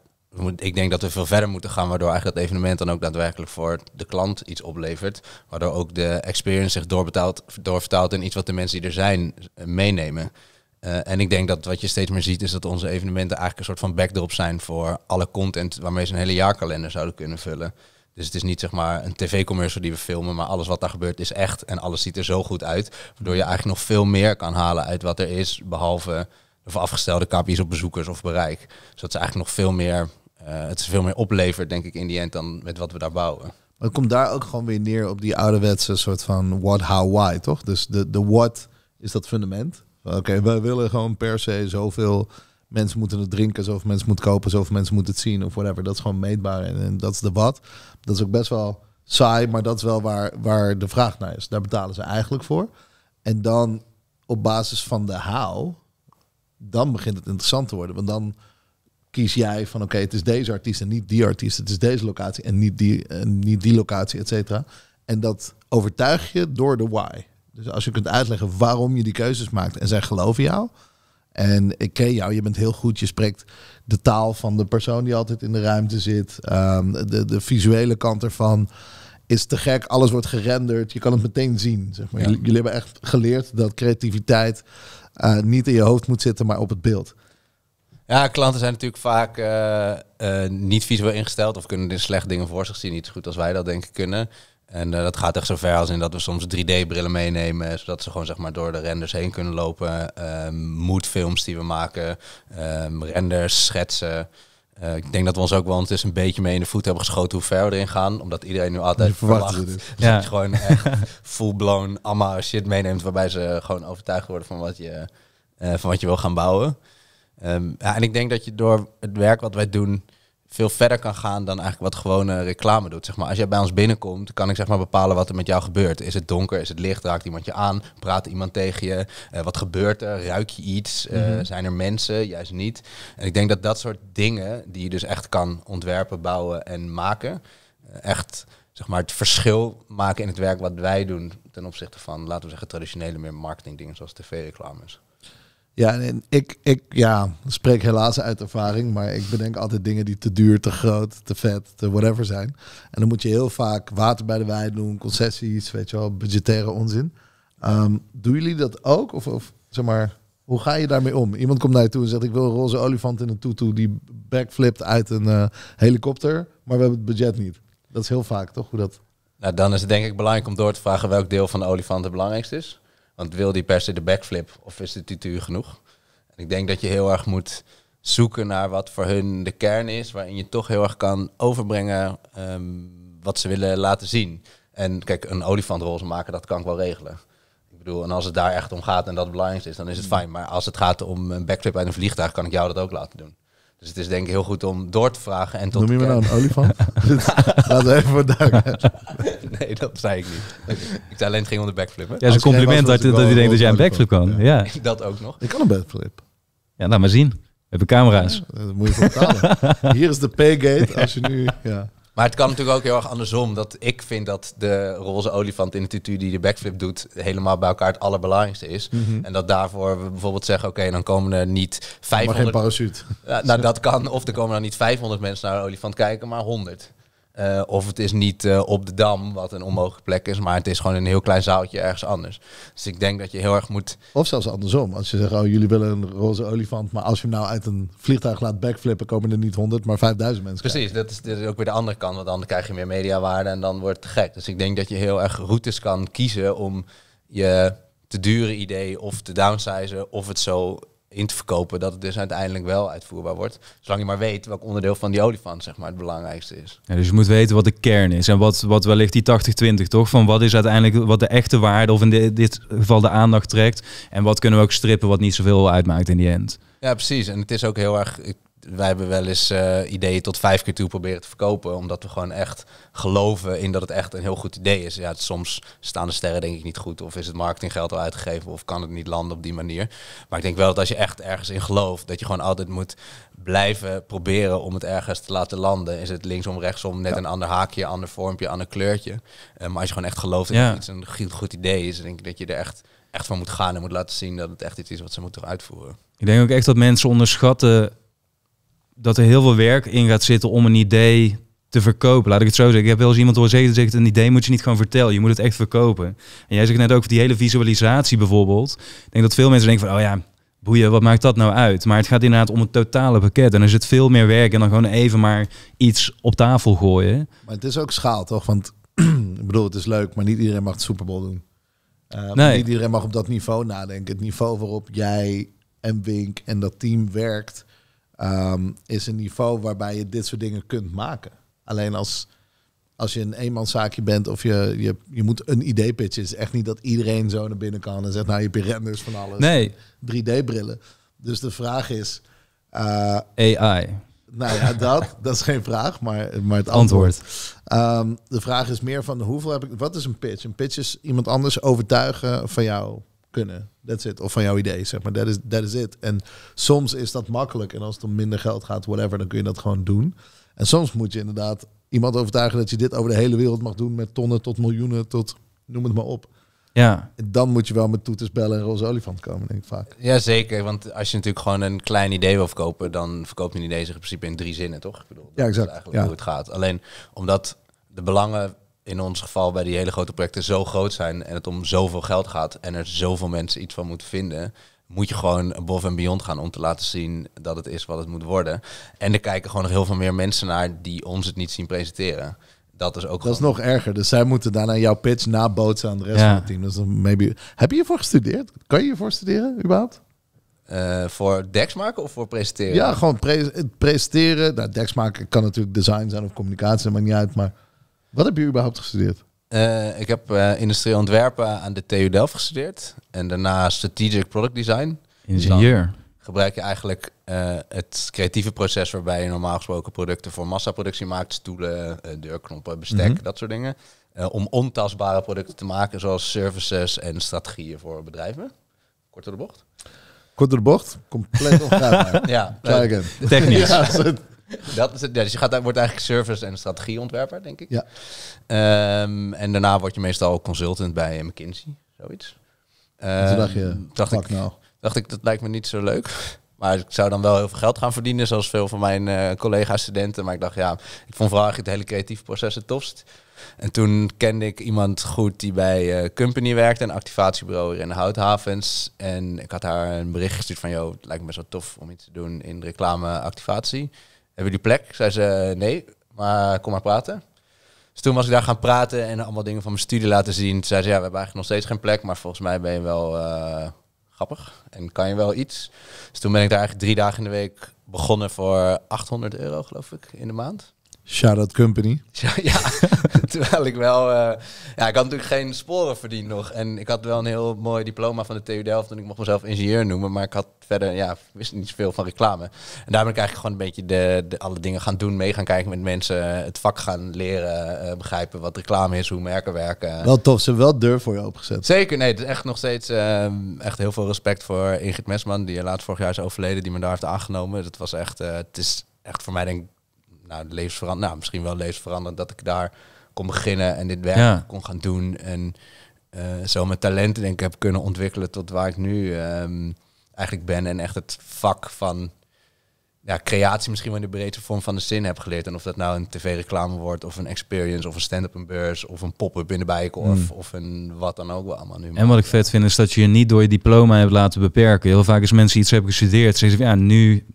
Speaker 4: ik denk dat we veel verder moeten gaan, waardoor eigenlijk dat evenement dan ook daadwerkelijk voor de klant iets oplevert. Waardoor ook de experience zich doorbetaalt, doorvertaalt in iets wat de mensen die er zijn eh, meenemen. Eh, en ik denk dat wat je steeds meer ziet is dat onze evenementen eigenlijk een soort van backdrop zijn voor alle content waarmee ze een hele jaarkalender zouden kunnen vullen. Dus het is niet zeg maar een tv-commercial die we filmen, maar alles wat daar gebeurt is echt en alles ziet er zo goed uit. Waardoor je eigenlijk nog veel meer kan halen uit wat er is, behalve de afgestelde KPI's op bezoekers of bereik. Dus dat ze eigenlijk nog veel meer eh, het is veel meer oplevert, denk ik, in die eind dan met wat we daar bouwen.
Speaker 3: Maar het komt daar ook gewoon weer neer op die ouderwetse soort van what, how, why, toch? Dus de, de what is dat fundament. Oké, wij willen gewoon per se zoveel mensen moeten het drinken, zoveel mensen moeten kopen, zoveel mensen moeten het zien of whatever. Dat is gewoon meetbaar en, dat is de wat. Dat is ook best wel saai, maar dat is wel waar, waar de vraag naar is. Daar betalen ze eigenlijk voor. En dan op basis van de how, dan begint het interessant te worden. Want dan kies jij van oké, het is deze artiest en niet die artiest. Het is deze locatie en niet die, en niet die locatie, et cetera. En dat overtuig je door de why. Dus als je kunt uitleggen waarom je die keuzes maakt en zij geloven jou. En ik ken jou, je bent heel goed. Je spreekt de taal van de persoon die altijd in de ruimte zit. Ehm, de, de visuele kant ervan is te gek. Alles wordt gerenderd. Je kan het meteen zien. Zeg maar. Jullie hebben echt geleerd dat creativiteit eh, niet in je hoofd moet zitten, maar op het beeld.
Speaker 4: Ja, klanten zijn natuurlijk vaak eh, eh, niet visueel ingesteld of kunnen dus slecht dingen voor zich zien. Niet zo goed als wij dat denken kunnen. En eh, dat gaat echt zo ver als in dat we soms 3D-brillen meenemen, zodat ze gewoon zeg maar, door de renders heen kunnen lopen. Ehm, moodfilms die we maken, ehm, renders, schetsen. ik denk dat we ons ook wel intussen een beetje mee in de voet hebben geschoten hoe ver we erin gaan. Omdat iedereen nu altijd verwacht dus. ja. gewoon echt full-blown allemaal shit meeneemt. Waarbij ze gewoon overtuigd worden van wat je, van wat je wil gaan bouwen. Ehm, ja, en ik denk dat je door het werk wat wij doen veel verder kan gaan dan eigenlijk wat gewone reclame doet. Zeg maar, als jij bij ons binnenkomt, kan ik zeg maar bepalen wat er met jou gebeurt. Is het donker? Is het licht? Raakt iemand je aan? Praat iemand tegen je? Eh, wat gebeurt er? Ruik je iets? Eh, mhm. Zijn er mensen? Juist niet. En ik denk dat dat soort dingen, die je dus echt kan ontwerpen, bouwen en maken, eh, echt zeg maar, het verschil maken in het werk wat wij doen ten opzichte van, laten we zeggen, traditionele meer marketingdingen zoals tv-reclames.
Speaker 3: Ja, en ik, ik ja, spreek helaas uit ervaring, maar ik bedenk altijd dingen die te duur, te groot, te vet, te whatever zijn. En dan moet je heel vaak water bij de wei doen, concessies, weet je wel, budgettaire onzin. Ehm, doen jullie dat ook? Of, of zeg maar, hoe ga je daarmee om? Iemand komt naar je toe en zegt: Ik wil een roze olifant in een tutu die backflipt uit een eh, helikopter, maar we hebben het budget niet. Dat is heel vaak toch? Hoe dat.
Speaker 4: Nou, dan is het denk ik belangrijk om door te vragen welk deel van de olifant het belangrijkste is. Want wil die per se de backflip of is de tutu genoeg? En ik denk dat je heel erg moet zoeken naar wat voor hun de kern is, waarin je toch heel erg kan overbrengen ehm, wat ze willen laten zien. En kijk, een olifantrol maken, dat kan ik wel regelen. Ik bedoel, en als het daar echt om gaat en dat het belangrijkste is, dan is het mm. fijn. Maar als het gaat om een backflip uit een vliegtuig, kan ik jou dat ook laten doen. Dus het is denk ik heel goed om door te vragen en tot. Noem je me nou een olifant? Laten we even voor duidelijkheid. nee, dat zei ik niet. Ik zei alleen het ging om de backflip. Ja, dat is een compliment dat, dat hij denkt dat jij een backflip kan. Ja. Dat ook nog. Ik kan
Speaker 1: een backflip. Ja, nou maar zien. We hebben camera's. dat moet je betalen. Hier is de paygate als je nu...
Speaker 4: Ja. Maar het kan natuurlijk ook heel erg andersom. Dat ik vind dat de roze olifant in het tutu die de backflip doet, helemaal bij elkaar het allerbelangrijkste is. Mhm. En dat daarvoor we bijvoorbeeld zeggen, oké, dan komen er niet 500... Maar geen parachute. nou, dat kan. Of er komen dan niet 500 mensen naar de olifant kijken, maar 100. Eh, of het is niet eh, op de Dam, wat een onmogelijke plek is, maar het is gewoon een heel klein zaaltje ergens anders. Dus ik denk dat je heel erg moet... Of zelfs
Speaker 3: andersom, als je zegt, oh jullie willen een roze olifant, maar als je hem nou uit een vliegtuig laat backflippen, komen er niet 100, maar 5000 mensen
Speaker 4: Precies, dat is, ook weer de andere kant, want dan krijg je meer mediawaarde en dan wordt het gek. Dus ik denk dat je heel erg routes kan kiezen om je te dure idee of te downsizen of het zo in te verkopen dat het dus uiteindelijk wel uitvoerbaar wordt. Zolang je maar weet welk onderdeel van die olifant zeg maar, het belangrijkste is.
Speaker 1: Ja, dus je moet weten wat de kern is en wat, wat wellicht die 80-20 toch? Van wat is uiteindelijk wat de echte waarde of in dit, geval de aandacht trekt. En wat kunnen we ook strippen wat niet zoveel uitmaakt in die end.
Speaker 4: Ja, precies. En het is ook heel erg, wij hebben wel eens eh, ideeën tot vijf keer toe proberen te verkopen. Omdat we gewoon echt geloven in dat het echt een heel goed idee is. Ja, het, soms staan de sterren denk ik niet goed. Of is het marketinggeld al uitgegeven. Of kan het niet landen op die manier. Maar ik denk wel dat als je echt ergens in gelooft. Dat je gewoon altijd moet blijven proberen om het ergens te laten landen. Is het linksom, rechtsom, net een ander haakje, ander vormpje, ander kleurtje. Eh, maar als je gewoon echt gelooft ja. dat iets een goed idee is. denk ik dat je er echt, echt van moet gaan. En moet laten zien dat het echt iets is wat ze moeten uitvoeren.
Speaker 1: Ik denk ook echt dat mensen onderschatten dat er heel veel werk in gaat zitten om een idee te verkopen. Laat ik het zo zeggen. Ik heb wel eens iemand horen zeggen, zegt, een idee moet je niet gewoon vertellen. Je moet het echt verkopen. En jij zegt net ook over die hele visualisatie bijvoorbeeld. Ik denk dat veel mensen denken van, oh ja, boeien, wat maakt dat nou uit? Maar het gaat inderdaad om het totale pakket. En er zit veel meer werk en dan gewoon even maar iets op tafel gooien.
Speaker 3: Maar het is ook schaal, toch? Want ik bedoel, het is leuk, maar niet iedereen mag het Superbowl doen. Eh, nee. Niet iedereen mag op dat niveau nadenken. Het niveau waarop jij en Wink en dat team werkt Ehm, is een niveau waarbij je dit soort dingen kunt maken. Alleen als, als je een eenmanszaakje bent of je, je, je moet een idee pitchen, is echt niet dat iedereen zo naar binnen kan en zegt, nou je hebt renders van alles. Nee. 3D-brillen. Dus de vraag is... Eh, AI. Nou ja, dat, dat is geen vraag, maar, maar het antwoord. Ehm, de vraag is meer van hoeveel heb ik. Wat is een pitch? Een pitch is iemand anders overtuigen van jou kunnen. That's it. Of van jouw idee, zeg maar. Dat is, dat is het. En soms is dat makkelijk. En als het om minder geld gaat, whatever, dan kun je dat gewoon doen. En soms moet je inderdaad iemand overtuigen dat je dit over de hele wereld mag doen. Met tonnen tot miljoenen tot noem het maar op. Ja. Dan moet je wel met toeters bellen en roze olifant komen, denk ik vaak.
Speaker 4: zeker. want als je natuurlijk gewoon een klein idee wil verkopen, dan verkoopt een idee zich in principe in drie zinnen, toch? Ik bedoel, ja, exact. eigenlijk ja. hoe het gaat. Alleen omdat de belangen in ons geval bij die hele grote projecten zo groot zijn en het om zoveel geld gaat en er zoveel mensen iets van moeten vinden, moet je gewoon boven en beyond gaan om te laten zien dat het is wat het moet worden. En er kijken gewoon nog heel veel meer mensen naar die ons het niet zien presenteren. Dat is ook. Dat is
Speaker 3: nog erger. Dus zij moeten daarna jouw pitch nabootsen aan de rest van het team. Dus dan maybe. Heb je hiervoor gestudeerd?
Speaker 4: Kan je hiervoor studeren, überhaupt? Eh, voor decks maken of voor presenteren? Ja, gewoon
Speaker 3: pre presenteren. Nou, decks maken kan natuurlijk design zijn of communicatie, maar niet uit. Maar wat heb je überhaupt gestudeerd?
Speaker 4: Eh, ik heb uh, eh, industrieel ontwerpen aan de TU Delft gestudeerd. En daarna strategic product design. Dus Ingenieur. gebruik je eigenlijk eh, het creatieve proces waarbij je normaal gesproken producten voor massaproductie maakt. Stoelen, deurknoppen, bestek, mhm. dat soort dingen. om ontastbare producten te maken zoals services en strategieën voor bedrijven. Kort door de bocht.
Speaker 3: Kort door de bocht? Compleet ongaanbaar. ja. Technisch.
Speaker 4: dat dus je gaat, wordt eigenlijk service- en strategieontwerper, denk ik. Ja. Ehm, en daarna word je meestal consultant bij McKinsey, zoiets. toen dacht je, ehm, dacht ik, nou. dacht ik, dat lijkt me niet zo leuk. Maar ik zou dan wel heel veel geld gaan verdienen, zoals veel van mijn uh, collega-studenten. Maar ik dacht, ja, ik vond vooral eigenlijk het hele creatieve proces het tofst. En toen kende ik iemand goed die bij eh, Company werkte, een activatiebureau in de Houthavens. En ik had haar een bericht gestuurd van, joh, het lijkt me zo tof om iets te doen in reclame-activatie. Hebben jullie plek? Zei ze, eh, nee, maar kom maar praten. Dus toen was ik daar gaan praten en allemaal dingen van mijn studie laten zien. Toen zei ze, ja, we hebben eigenlijk nog steeds geen plek, maar volgens mij ben je wel eh, grappig en kan je wel iets. Dus toen ben ik daar eigenlijk drie dagen in de week begonnen voor 800 euro, geloof ik, in de maand.
Speaker 3: Shout-out company. Ja,
Speaker 4: terwijl ik wel... Eh, ja, ik had natuurlijk geen sporen verdiend nog. En ik had wel een heel mooi diploma van de TU Delft. En ik mocht mezelf ingenieur noemen. Maar ik had verder... Ja, wist niet zoveel van reclame. En daar ben ik eigenlijk gewoon een beetje de, de alle dingen gaan doen. Mee gaan kijken met mensen. Eh, het vak gaan leren. Eh, begrijpen wat reclame is. Hoe merken werken.
Speaker 3: Wel tof. Ze wel deur voor je opgezet.
Speaker 4: Zeker. Nee, het is echt nog steeds... echt heel veel respect voor Ingrid Mesman. Die laatst vorig jaar is overleden. Die me daar heeft aangenomen. Dat was echt... het is echt voor mij denk ik nou, levensveranderd, nou, misschien wel levensveranderend dat ik daar kon beginnen en dit werk kon gaan doen. En eh, zo mijn talenten denk ik heb kunnen ontwikkelen tot waar ik nu ehm, eigenlijk ben. En echt het vak van ja, creatie misschien wel in de breedste vorm van de zin heb geleerd. En of dat nou een tv-reclame wordt, of een experience, of een stand-up een beurs, of een pop-up in hmm. of een wat dan ook wel allemaal nu. En wat ik
Speaker 1: vet vind, is dat je je niet door je diploma hebt laten beperken. Heel vaak is mensen iets hebben gestudeerd, zeggen ze ja, nu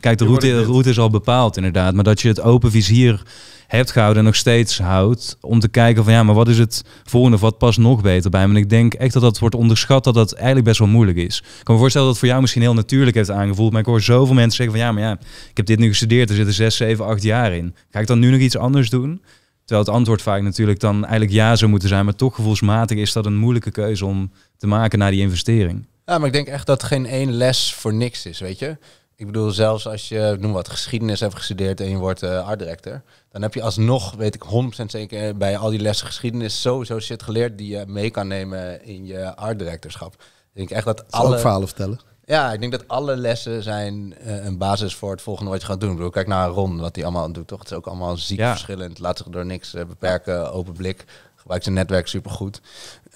Speaker 1: Kijk, de route, de route is al bepaald inderdaad. Maar dat je het open vizier hebt gehouden en nog steeds houdt. Om te kijken van ja, maar wat is het volgende of wat past nog beter bij me? ik denk echt dat dat wordt onderschat, dat dat eigenlijk best wel moeilijk is. Ik kan me voorstellen dat het voor jou misschien heel natuurlijk heeft aangevoeld. Maar ik hoor zoveel mensen zeggen van ja, maar ja, ik heb dit nu gestudeerd. Er zitten zes, zeven, acht jaar in. Ga ik dan nu nog iets anders doen? Terwijl het antwoord vaak natuurlijk dan eigenlijk ja zou moeten zijn. Maar toch gevoelsmatig is dat een moeilijke keuze om te maken naar die investering.
Speaker 4: Ja, maar ik denk echt dat geen één les voor niks is, weet je. Ik bedoel, zelfs als je, noem wat, geschiedenis hebt gestudeerd en je wordt uh, art director, dan heb je alsnog, weet ik 100% zeker, bij al die lessen geschiedenis sowieso shit geleerd die je mee kan nemen in je art directorschap. Ik denk echt dat, alle... Ook verhalen vertellen. Ja, ik denk dat alle lessen zijn eh, een basis voor het volgende wat je gaat doen. Ik bedoel, kijk naar Ron, wat hij allemaal doet, toch? Het is ook allemaal ziek verschillend. Laat zich door niks eh, beperken, open blik gebruikt zijn netwerk supergoed.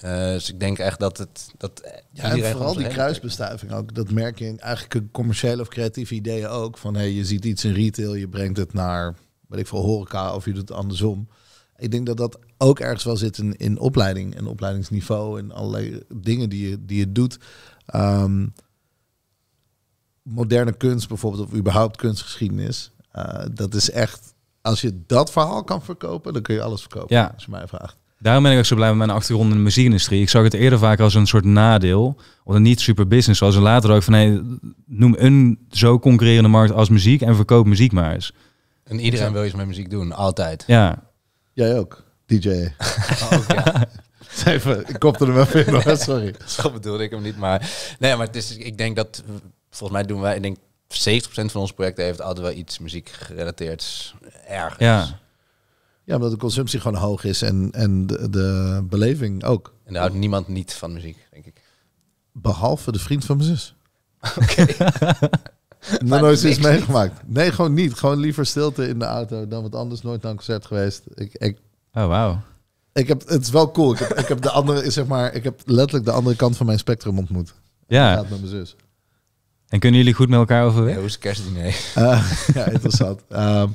Speaker 4: Uh, dus ik denk echt dat het... Dat ja, en vooral die
Speaker 3: kruisbestuiving ook. Dat merk je in eigenlijk commerciële of creatieve ideeën ook. Van hey, je ziet iets in retail, je brengt het naar, weet ik veel, horeca of je doet het andersom. Ik denk dat dat ook ergens wel zit in, in opleiding en opleidingsniveau en allerlei dingen die je, die je doet. Ehm, moderne kunst bijvoorbeeld, of überhaupt kunstgeschiedenis. Eh, dat is echt, als je dat verhaal kan verkopen, dan kun je alles verkopen, ja. als je mij vraagt.
Speaker 1: Daarom ben ik ook zo blij met mijn achtergrond in de muziekindustrie. Ik zag het eerder vaak als een soort nadeel. Of een niet super business was. En later ook van hey, noem een zo concurrerende markt als muziek en verkoop muziek maar eens.
Speaker 4: En iedereen wil iets met muziek doen, altijd.
Speaker 3: Ja. Jij ook, DJ. Oh,
Speaker 1: Even, ik kopte er wel veel door,
Speaker 4: sorry. Zo bedoelde ik hem niet, maar... Nee, maar het is, dus, ik denk dat... Volgens mij doen wij, ik denk 70% van ons projecten heeft altijd wel iets muziek gerelateerd ergens. Ja.
Speaker 3: Ja, omdat de consumptie gewoon hoog is en, en de, de beleving ook. En
Speaker 4: daar houdt niemand niet van muziek, denk ik.
Speaker 3: Behalve de vriend van mijn zus. Oké. Nog nooit iets meegemaakt. Nee, gewoon niet. Gewoon liever stilte in de auto dan wat anders. Nooit naar een concert geweest. Ik, ik, oh, wauw. Ik heb, het is wel cool. Ik heb, ik heb de andere, zeg maar, ik heb letterlijk de andere kant van mijn spectrum ontmoet. Ja. Met mijn zus. En kunnen jullie goed met elkaar overweg? hoe is kerstdiner? Uh, ja, interessant. Ehm,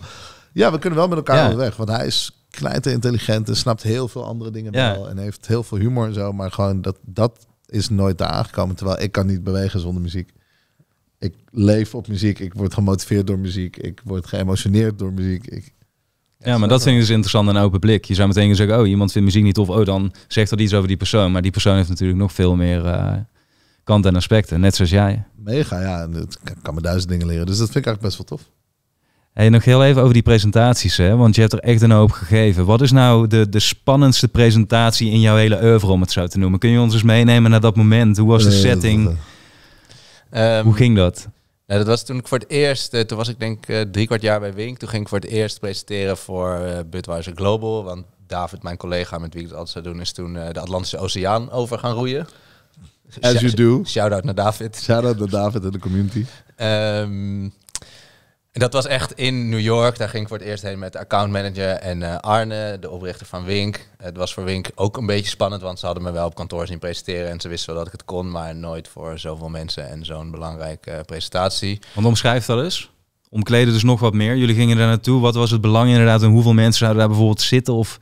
Speaker 3: ja, we kunnen wel met elkaar ja. weg. Want hij is knijter intelligent en snapt heel veel andere dingen wel. En heeft heel veel humor en zo. Maar gewoon dat, dat is nooit daar aangekomen. Terwijl ik kan niet bewegen zonder muziek. Ik leef op muziek. Ik word gemotiveerd door muziek. Ik word geëmotioneerd door muziek. Ik, ja, maar dat vind
Speaker 1: ik dus interessant en open blik. Je zou meteen kunnen zeggen, oh, iemand vindt muziek niet tof. Oh, dan zegt dat iets over die persoon. Maar die persoon heeft natuurlijk nog veel meer uh, kanten en aspecten. Net zoals jij.
Speaker 3: Mega, ja. En kan me duizend dingen leren. Dus dat vind ik eigenlijk best wel tof.
Speaker 1: Hey, nog heel even over die presentaties, hè? want je hebt er echt een hoop gegeven. Wat is nou de, de spannendste presentatie in jouw hele oeuvre, om het zo te noemen? Kun je ons eens meenemen naar dat moment? Hoe was de eh, setting?
Speaker 4: Eh. Ehm, Hoe ging dat? Nou, dat was toen ik voor het eerst, eh, toen was ik denk uh, drie kwart jaar bij Wink. Toen ging ik voor het eerst presenteren voor Budweiser Global. Want David, mijn collega met wie ik het altijd zou doen, is toen de Atlantische Oceaan over gaan roeien. As you do. Shout-out naar David. Shout-out naar David en de community. Um, en dat was echt in New York. Daar ging ik voor het eerst heen met de accountmanager en eh, Arne, de oprichter van Wink. Het was voor Wink ook een beetje spannend, want ze hadden me wel op kantoor zien presenteren. En ze wisten wel dat ik het kon, maar nooit voor zoveel mensen en zo'n belangrijke uh, presentatie.
Speaker 1: Want omschrijf dat eens. Omkleden dus nog wat meer. Jullie gingen daar naartoe. Wat was het belang inderdaad en hoeveel mensen zouden daar bijvoorbeeld zitten? Of...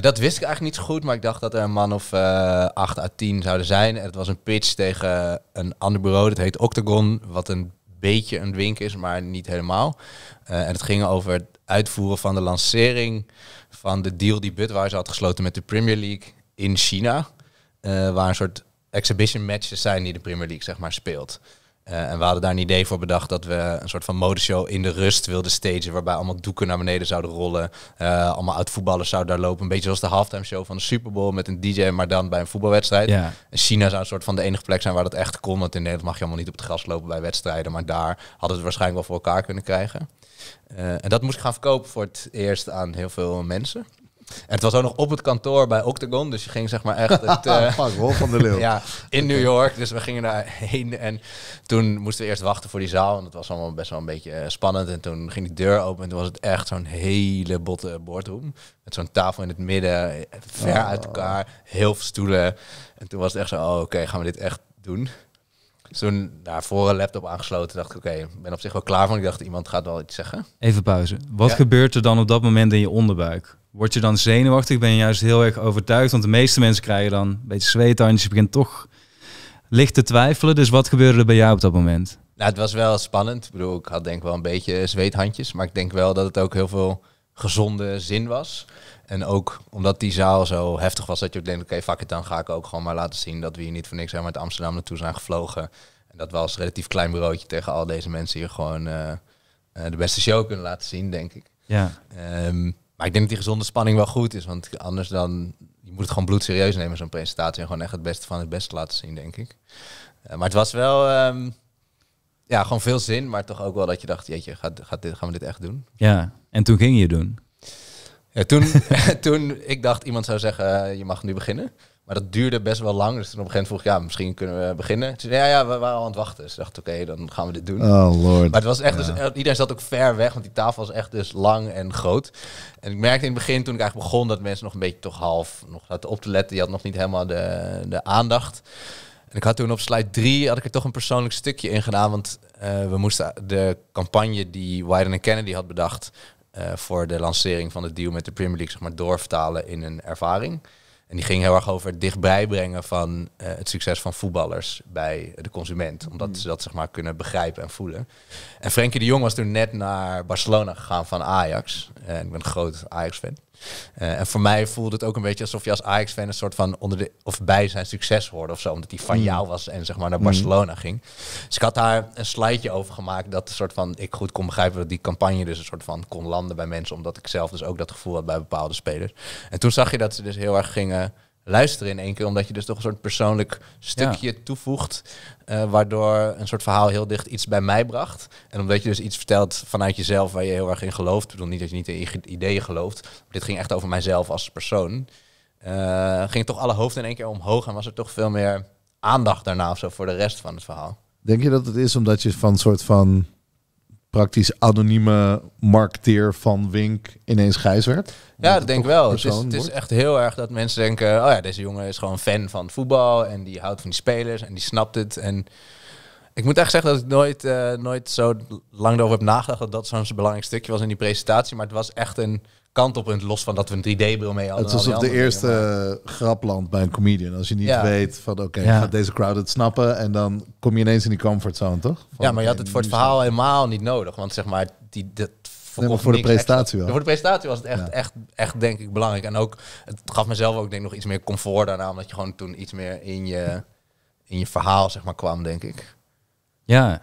Speaker 4: dat wist ik eigenlijk niet zo goed, maar ik dacht dat er een man of eh, acht 8 à 10 zouden zijn. En het was een pitch tegen een ander bureau, dat heet Octagon, wat een beetje een wink is, maar niet helemaal. Eh, en het ging over het uitvoeren van de lancering van de deal die Budweiser had gesloten met de Premier League in China. Eh, waar een soort exhibition matches zijn die de Premier League zeg maar speelt. Eh, en we hadden daar een idee voor bedacht dat we een soort van modeshow in de rust wilden stagen. Waarbij allemaal doeken naar beneden zouden rollen. Eh, allemaal oud-voetballers zouden daar lopen. Een beetje zoals de halftime show van de Super Bowl met een DJ, maar dan bij een voetbalwedstrijd. Ja. China zou een soort van de enige plek zijn waar dat echt kon. Want in Nederland mag je allemaal niet op het gras lopen bij wedstrijden. Maar daar hadden we het waarschijnlijk wel voor elkaar kunnen krijgen. Eh, en dat moest ik gaan verkopen voor het eerst aan heel veel mensen. En het was ook nog op het kantoor bij Octagon. Dus je ging zeg maar echt... Het, Pak, Wolf eh, ah, van de Leeuw. ja, in New York. Dus we gingen daarheen. En toen moesten we eerst wachten voor die zaal. En dat was allemaal best wel een beetje eh, spannend. En toen ging die deur open. En toen was het echt zo'n hele botte boardroom. Met zo'n tafel in het midden. Ver ah. uit elkaar. Heel veel stoelen. En toen was het echt zo... Oh, oké, gaan we dit echt doen? Dus toen daarvoor een laptop aangesloten. Dacht ik, oké, ik ben op zich wel klaar Want Ik dacht, iemand gaat wel iets zeggen.
Speaker 1: Even pauze. Wat ja. gebeurt er dan op dat moment in je onderbuik? Word je dan zenuwachtig? Ben je juist heel erg overtuigd? Want de meeste mensen krijgen dan een beetje zweethandjes. Je begint toch licht te twijfelen. Dus wat gebeurde er bij jou op dat moment?
Speaker 4: Nou, het was wel spannend. Ik bedoel, ik had denk wel een beetje zweethandjes. Maar ik denk wel dat het ook heel veel gezonde zin was. En ook omdat die zaal zo heftig was dat je denkt, oké, fuck it, dan ga ik ook gewoon maar laten zien dat we hier niet voor niks helemaal het Amsterdam naartoe zijn gevlogen. En dat was als relatief klein bureautje tegen al deze mensen hier gewoon eh, eh, de beste show kunnen laten zien, denk ik. Ja. Ehm, maar ik denk dat die gezonde spanning wel goed is. Want anders dan... Je moet het gewoon bloedserieus nemen, zo'n presentatie. En gewoon echt het beste van het beste laten zien, denk ik. Eh, maar het was wel... Ehm, ja, gewoon veel zin. Maar toch ook wel dat je dacht... Jeetje, gaat, gaat dit, gaan we dit echt doen? Ja,
Speaker 1: en toen ging je doen. Ja, toen,
Speaker 4: toen ik dacht, iemand zou zeggen, eh, je mag nu beginnen. Maar dat duurde best wel lang. Dus toen op een gegeven moment vroeg ik, ja, misschien kunnen we beginnen. Toen zei, ja, ja, we waren aan het wachten. Dus dacht, oké, dan gaan we dit doen. Oh lord. Maar het was echt, dus, eh, iedereen zat ook ver weg, want die tafel was echt dus lang en groot. En ik merkte in het begin, toen ik eigenlijk begon, dat mensen nog een beetje toch half nog zaten op te letten. Die had nog niet helemaal de, de aandacht. En ik had toen op slide 3 had ik er toch een persoonlijk stukje in gedaan. Want eh, we moesten de campagne die Wyden en Kennedy had bedacht. Eh, voor de lancering van het deal met de Premier League, zeg maar, doorvertalen in een ervaring. En die ging heel erg over het dichtbij brengen van eh, het succes van voetballers bij de consument. Omdat hmm. ze dat zeg maar kunnen begrijpen en voelen. En Frenkie de Jong was toen net naar Barcelona gegaan van Ajax. En ik ben een groot Ajax-fan. Eh, en voor mij voelde het ook een beetje alsof je als Ajax-fan een soort van onder de, of bij zijn succes hoorde of zo. Omdat hij van mm. jou was en zeg maar naar mm. Barcelona ging. Dus ik had daar een slideje over gemaakt dat een soort van ik goed kon begrijpen dat die campagne dus een soort van kon landen bij mensen. Omdat ik zelf dus ook dat gevoel had bij bepaalde spelers. En toen zag je dat ze dus heel erg gingen luisteren in één keer. Omdat je dus toch een soort persoonlijk stukje toevoegt. Eh, waardoor een soort verhaal heel dicht iets bij mij bracht. En omdat je dus iets vertelt vanuit jezelf waar je heel erg in gelooft. Ik bedoel niet dat je niet in ideeën gelooft. dit ging echt over mijzelf als persoon. Eh, ging toch alle hoofden in één keer omhoog. En was er toch veel meer aandacht daarna of zo voor de rest van het verhaal.
Speaker 3: Denk je dat het is omdat je van soort van praktisch anonieme marketeer van Wink ineens gijs werd?
Speaker 4: Ja, dat denk wel. Het is, het is, echt heel erg dat mensen denken, oh ja, deze jongen is gewoon fan van voetbal en die houdt van die spelers en die snapt het. En ik moet echt zeggen dat ik nooit, eh, nooit zo lang erover heb nagedacht dat dat zo'n belangrijk stukje was in die presentatie. Maar het was echt een een los van dat we een 3D-bril mee hadden. Het was op de eerste
Speaker 3: dingen, grapland bij een comedian. Als je niet weet van oké, ja. gaat deze crowd het snappen? En dan kom je ineens in die comfortzone, toch?
Speaker 4: ja, maar je had het voor het verhaal helemaal niet nodig. Want zeg maar, die, dat Nee, voor de presentatie wel. Voor de presentatie was het echt, echt, echt, denk ik, belangrijk. En ook, het gaf mezelf ook, denk ik, nog iets meer comfort daarna. Omdat je gewoon toen iets meer in je, in je verhaal, zeg maar, kwam, denk ik.
Speaker 3: Ja.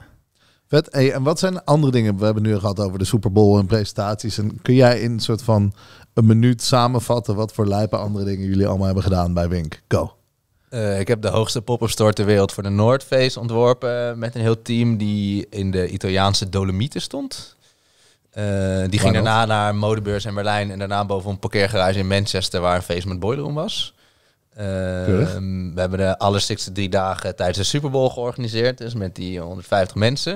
Speaker 3: Vet. Hey, en wat zijn andere dingen? We hebben nu gehad over de Super Bowl en presentaties. En kun jij in een soort van een minuut samenvatten wat voor lijpe andere dingen jullie allemaal hebben gedaan bij Wink? Go.
Speaker 4: Eh, ik heb de hoogste pop-up store ter wereld voor de Face ontworpen met een heel team die in de Italiaanse Dolomieten stond. Eh, die ging daarna naar modebeurs in Berlijn en daarna boven een parkeergarage in Manchester waar een feest met Boiler was. Ehm, we hebben de allerstikste drie dagen tijdens de Super Bowl georganiseerd, dus met die 150 mensen.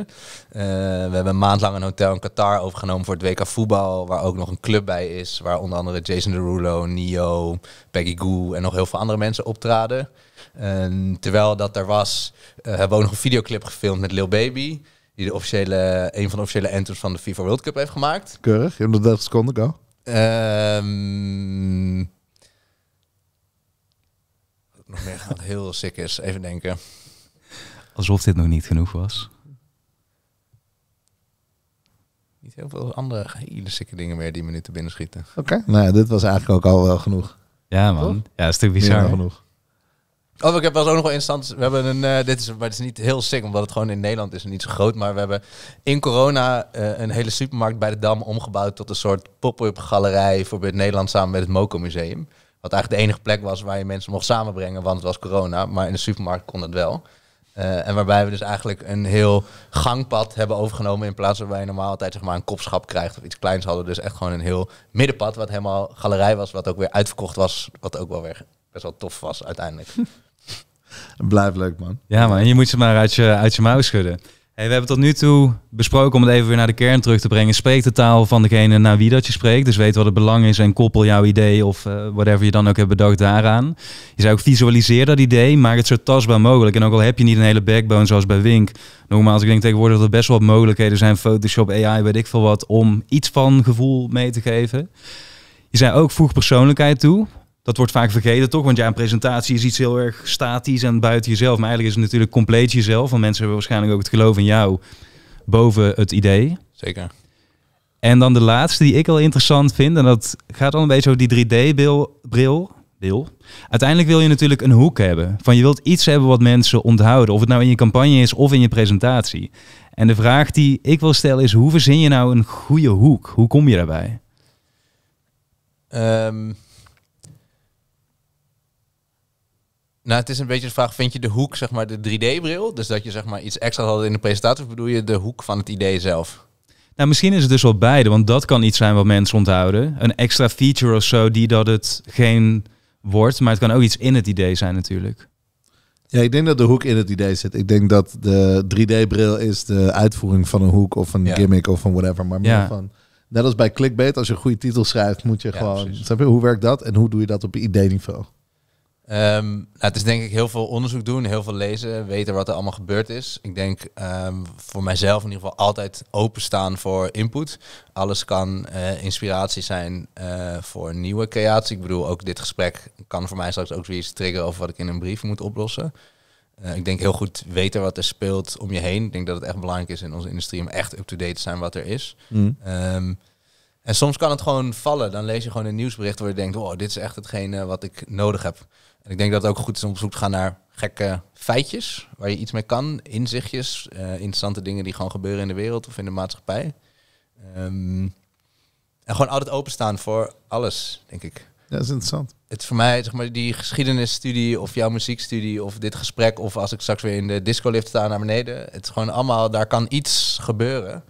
Speaker 4: Eh, we hebben een maand lang een hotel in Qatar overgenomen voor het WK voetbal, waar ook nog een club bij is, waar onder andere Jason Derulo, Nio, Peggy Goo en nog heel veel andere mensen optraden. En terwijl dat er was, eh, hebben we ook nog een videoclip gefilmd met Lil Baby die de officiële, een van de officiële enters van de FIFA World Cup heeft gemaakt.
Speaker 3: Keurig, in de 30 seconden, go.
Speaker 4: Ehm nog meer gaat heel sick is. Even denken.
Speaker 1: Alsof dit nog niet genoeg
Speaker 4: was. Niet heel veel andere hele sikke dingen meer die we nu te binnen schieten. Oké,
Speaker 3: nou dit was eigenlijk ook al wel genoeg. Ja man,
Speaker 4: ja, een stuk bizar. genoeg. Oh, ik heb wel eens ook nog wel instant. We hebben een. Uh, dit is, maar het is niet heel sick, omdat het gewoon in Nederland is en niet zo groot. Maar we hebben in corona eh, een hele supermarkt bij de Dam omgebouwd tot een soort pop-up galerij voor het Nederland samen met het Moco Museum. Wat eigenlijk de enige plek was waar je mensen mocht samenbrengen, want het was corona. Maar in de supermarkt kon dat wel. Eh, en waarbij we dus eigenlijk een heel gangpad hebben overgenomen. In plaats van waar je normaal altijd zeg maar, een kopschap krijgt of iets kleins hadden. Dus echt gewoon een heel middenpad. Wat helemaal galerij was. Wat ook weer uitverkocht was. Wat ook wel weer best wel tof was uiteindelijk.
Speaker 3: Blijf leuk
Speaker 4: man.
Speaker 1: Ja man, je moet ze maar uit je, uit je mouw schudden we hebben tot nu toe besproken, om het even weer naar de kern terug te brengen, spreek de taal van degene naar wie dat je spreekt. Dus weet wat het belang is en koppel jouw idee of uh, whatever je dan ook hebt bedacht daaraan. Je zou ook visualiseer dat idee, maak het zo tastbaar mogelijk. En ook al heb je niet een hele backbone zoals bij Wink, nogmaals, ik denk tegenwoordig dat er best wel wat mogelijkheden zijn, Photoshop, AI, weet ik veel wat, om iets van gevoel mee te geven. Je zei ook voeg persoonlijkheid toe dat wordt vaak vergeten, toch? Want ja, een presentatie is iets heel erg statisch en buiten jezelf. Maar eigenlijk is het natuurlijk compleet jezelf. Want mensen hebben waarschijnlijk ook het geloof in jou boven het idee. Zeker. En dan de laatste die ik wel interessant vind. En dat gaat dan een beetje over die 3D-bril. Bril, Uiteindelijk wil je natuurlijk een hoek hebben. Van je wilt iets hebben wat mensen onthouden. Of het nou in je campagne is of in je presentatie. En de vraag die ik wil stellen is: hoe verzin je nou een goede hoek? Hoe kom je
Speaker 4: daarbij? Um Nou, het is een beetje de vraag, vind je de hoek, zeg maar, de 3D-bril? Dus dat je zeg maar iets extra had in de presentatie, of bedoel je de hoek van het idee zelf?
Speaker 1: Nou, misschien is het dus wel beide, want dat kan iets zijn wat mensen onthouden. Een extra feature of zo, die dat het geen wordt, maar het kan ook
Speaker 3: iets in het idee zijn natuurlijk. Ja, ik denk dat de hoek in het idee zit. Ik denk dat de 3D-bril is de uitvoering van een hoek of een gimmick of van whatever, maar meer ja. van... Net als bij clickbait, als je een goede titel schrijft, moet je gewoon... Snap je, hoe werkt dat en hoe doe je dat op idee-niveau?
Speaker 4: Ehm, nou, het is denk ik heel veel onderzoek doen, heel veel lezen, weten wat er allemaal gebeurd is. Ik denk ehm, voor mijzelf in ieder geval altijd openstaan voor input. Alles kan eh, inspiratie zijn eh, voor nieuwe creatie. Ik bedoel, ook dit gesprek kan voor mij straks ook weer iets triggeren over wat ik in een brief moet oplossen. Eh, ik denk heel goed weten wat er speelt om je heen. Ik denk dat het echt belangrijk is in onze industrie om echt up-to-date te zijn wat er is. Mm. Ehm, en soms kan het gewoon vallen. Dan lees je gewoon een nieuwsbericht waar je denkt, oh, dit is echt hetgene wat ik nodig heb. En ik denk dat het ook goed is om op zoek te gaan naar gekke feitjes waar je iets mee kan, inzichtjes, eh, interessante dingen die gewoon gebeuren in de wereld of in de maatschappij. Ehm, en gewoon altijd openstaan voor alles, denk ik.
Speaker 3: dat is interessant.
Speaker 4: Het is voor mij, zeg maar, die geschiedenisstudie of jouw muziekstudie of dit gesprek of als ik straks weer in de discolift sta naar beneden. Het is gewoon allemaal, daar kan iets gebeuren.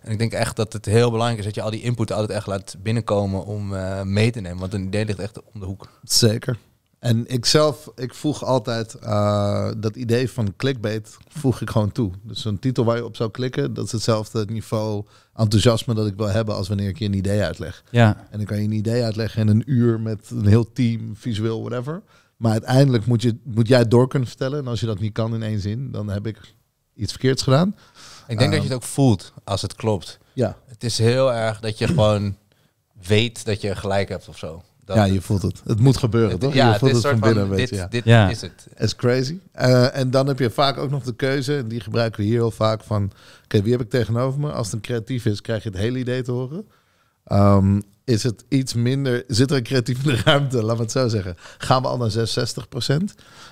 Speaker 4: En ik denk echt dat het heel belangrijk is dat je al die input altijd echt laat binnenkomen om eh, mee te nemen. Want een idee ligt echt om de hoek. Zeker. En
Speaker 3: ik zelf, ik voeg altijd eh, dat idee van clickbait, voeg ik gewoon toe. Dus een titel waar je op zou klikken, dat is hetzelfde niveau enthousiasme dat ik wil hebben als wanneer ik je een idee uitleg. Ja. En dan kan je een idee uitleggen in een uur met een heel team, visueel, whatever. Maar uiteindelijk moet, je, moet jij het door kunnen vertellen. En als je dat niet kan in één zin, dan heb ik iets verkeerds gedaan. Ik denk dat je ehm, het ook voelt als het klopt.
Speaker 4: Ja. Het is heel erg dat je gewoon weet dat je gelijk hebt of zo ja, je
Speaker 3: voelt het. Het moet gebeuren, toch? Ja, je voelt het van binnen, weet dit, je. Dit ja. is het. is crazy. Eh, en dan heb
Speaker 4: je vaak ook nog de keuze, en die gebruiken
Speaker 3: we hier heel vaak, van... Oké, wie heb ik tegenover me? Als het een creatief is, krijg je het hele idee te horen. Ehm, is het iets minder, zit er een creatief in de ruimte, laat me het zo zeggen. Gaan we al naar 66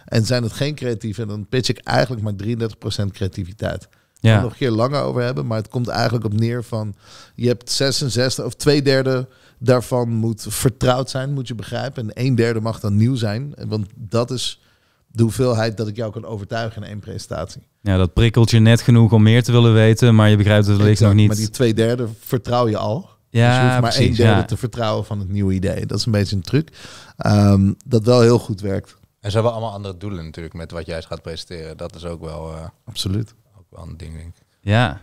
Speaker 3: En zijn het geen creatieven, dan pitch ik eigenlijk maar 33 creativiteit. Ja. nog een keer langer over hebben, maar het komt eigenlijk op neer van... Je hebt 66 of twee derde daarvan moet vertrouwd zijn, moet je begrijpen. En een derde mag dan nieuw zijn. Want dat is de hoeveelheid dat ik jou kan overtuigen in één presentatie.
Speaker 1: Ja, dat prikkelt je net genoeg om meer te willen weten, maar je begrijpt het wellicht nog niet. Maar die
Speaker 3: twee derde vertrouw je al. Ja, dus je hoeft maar precies, één derde te vertrouwen van het nieuwe idee. Dat is een beetje een truc. Ehm, dat wel heel goed werkt.
Speaker 4: En ze hebben allemaal andere doelen natuurlijk met wat jij gaat presenteren. Dat is ook wel... Eh, Absoluut. Ook wel een ding, denk
Speaker 1: ik. Ja,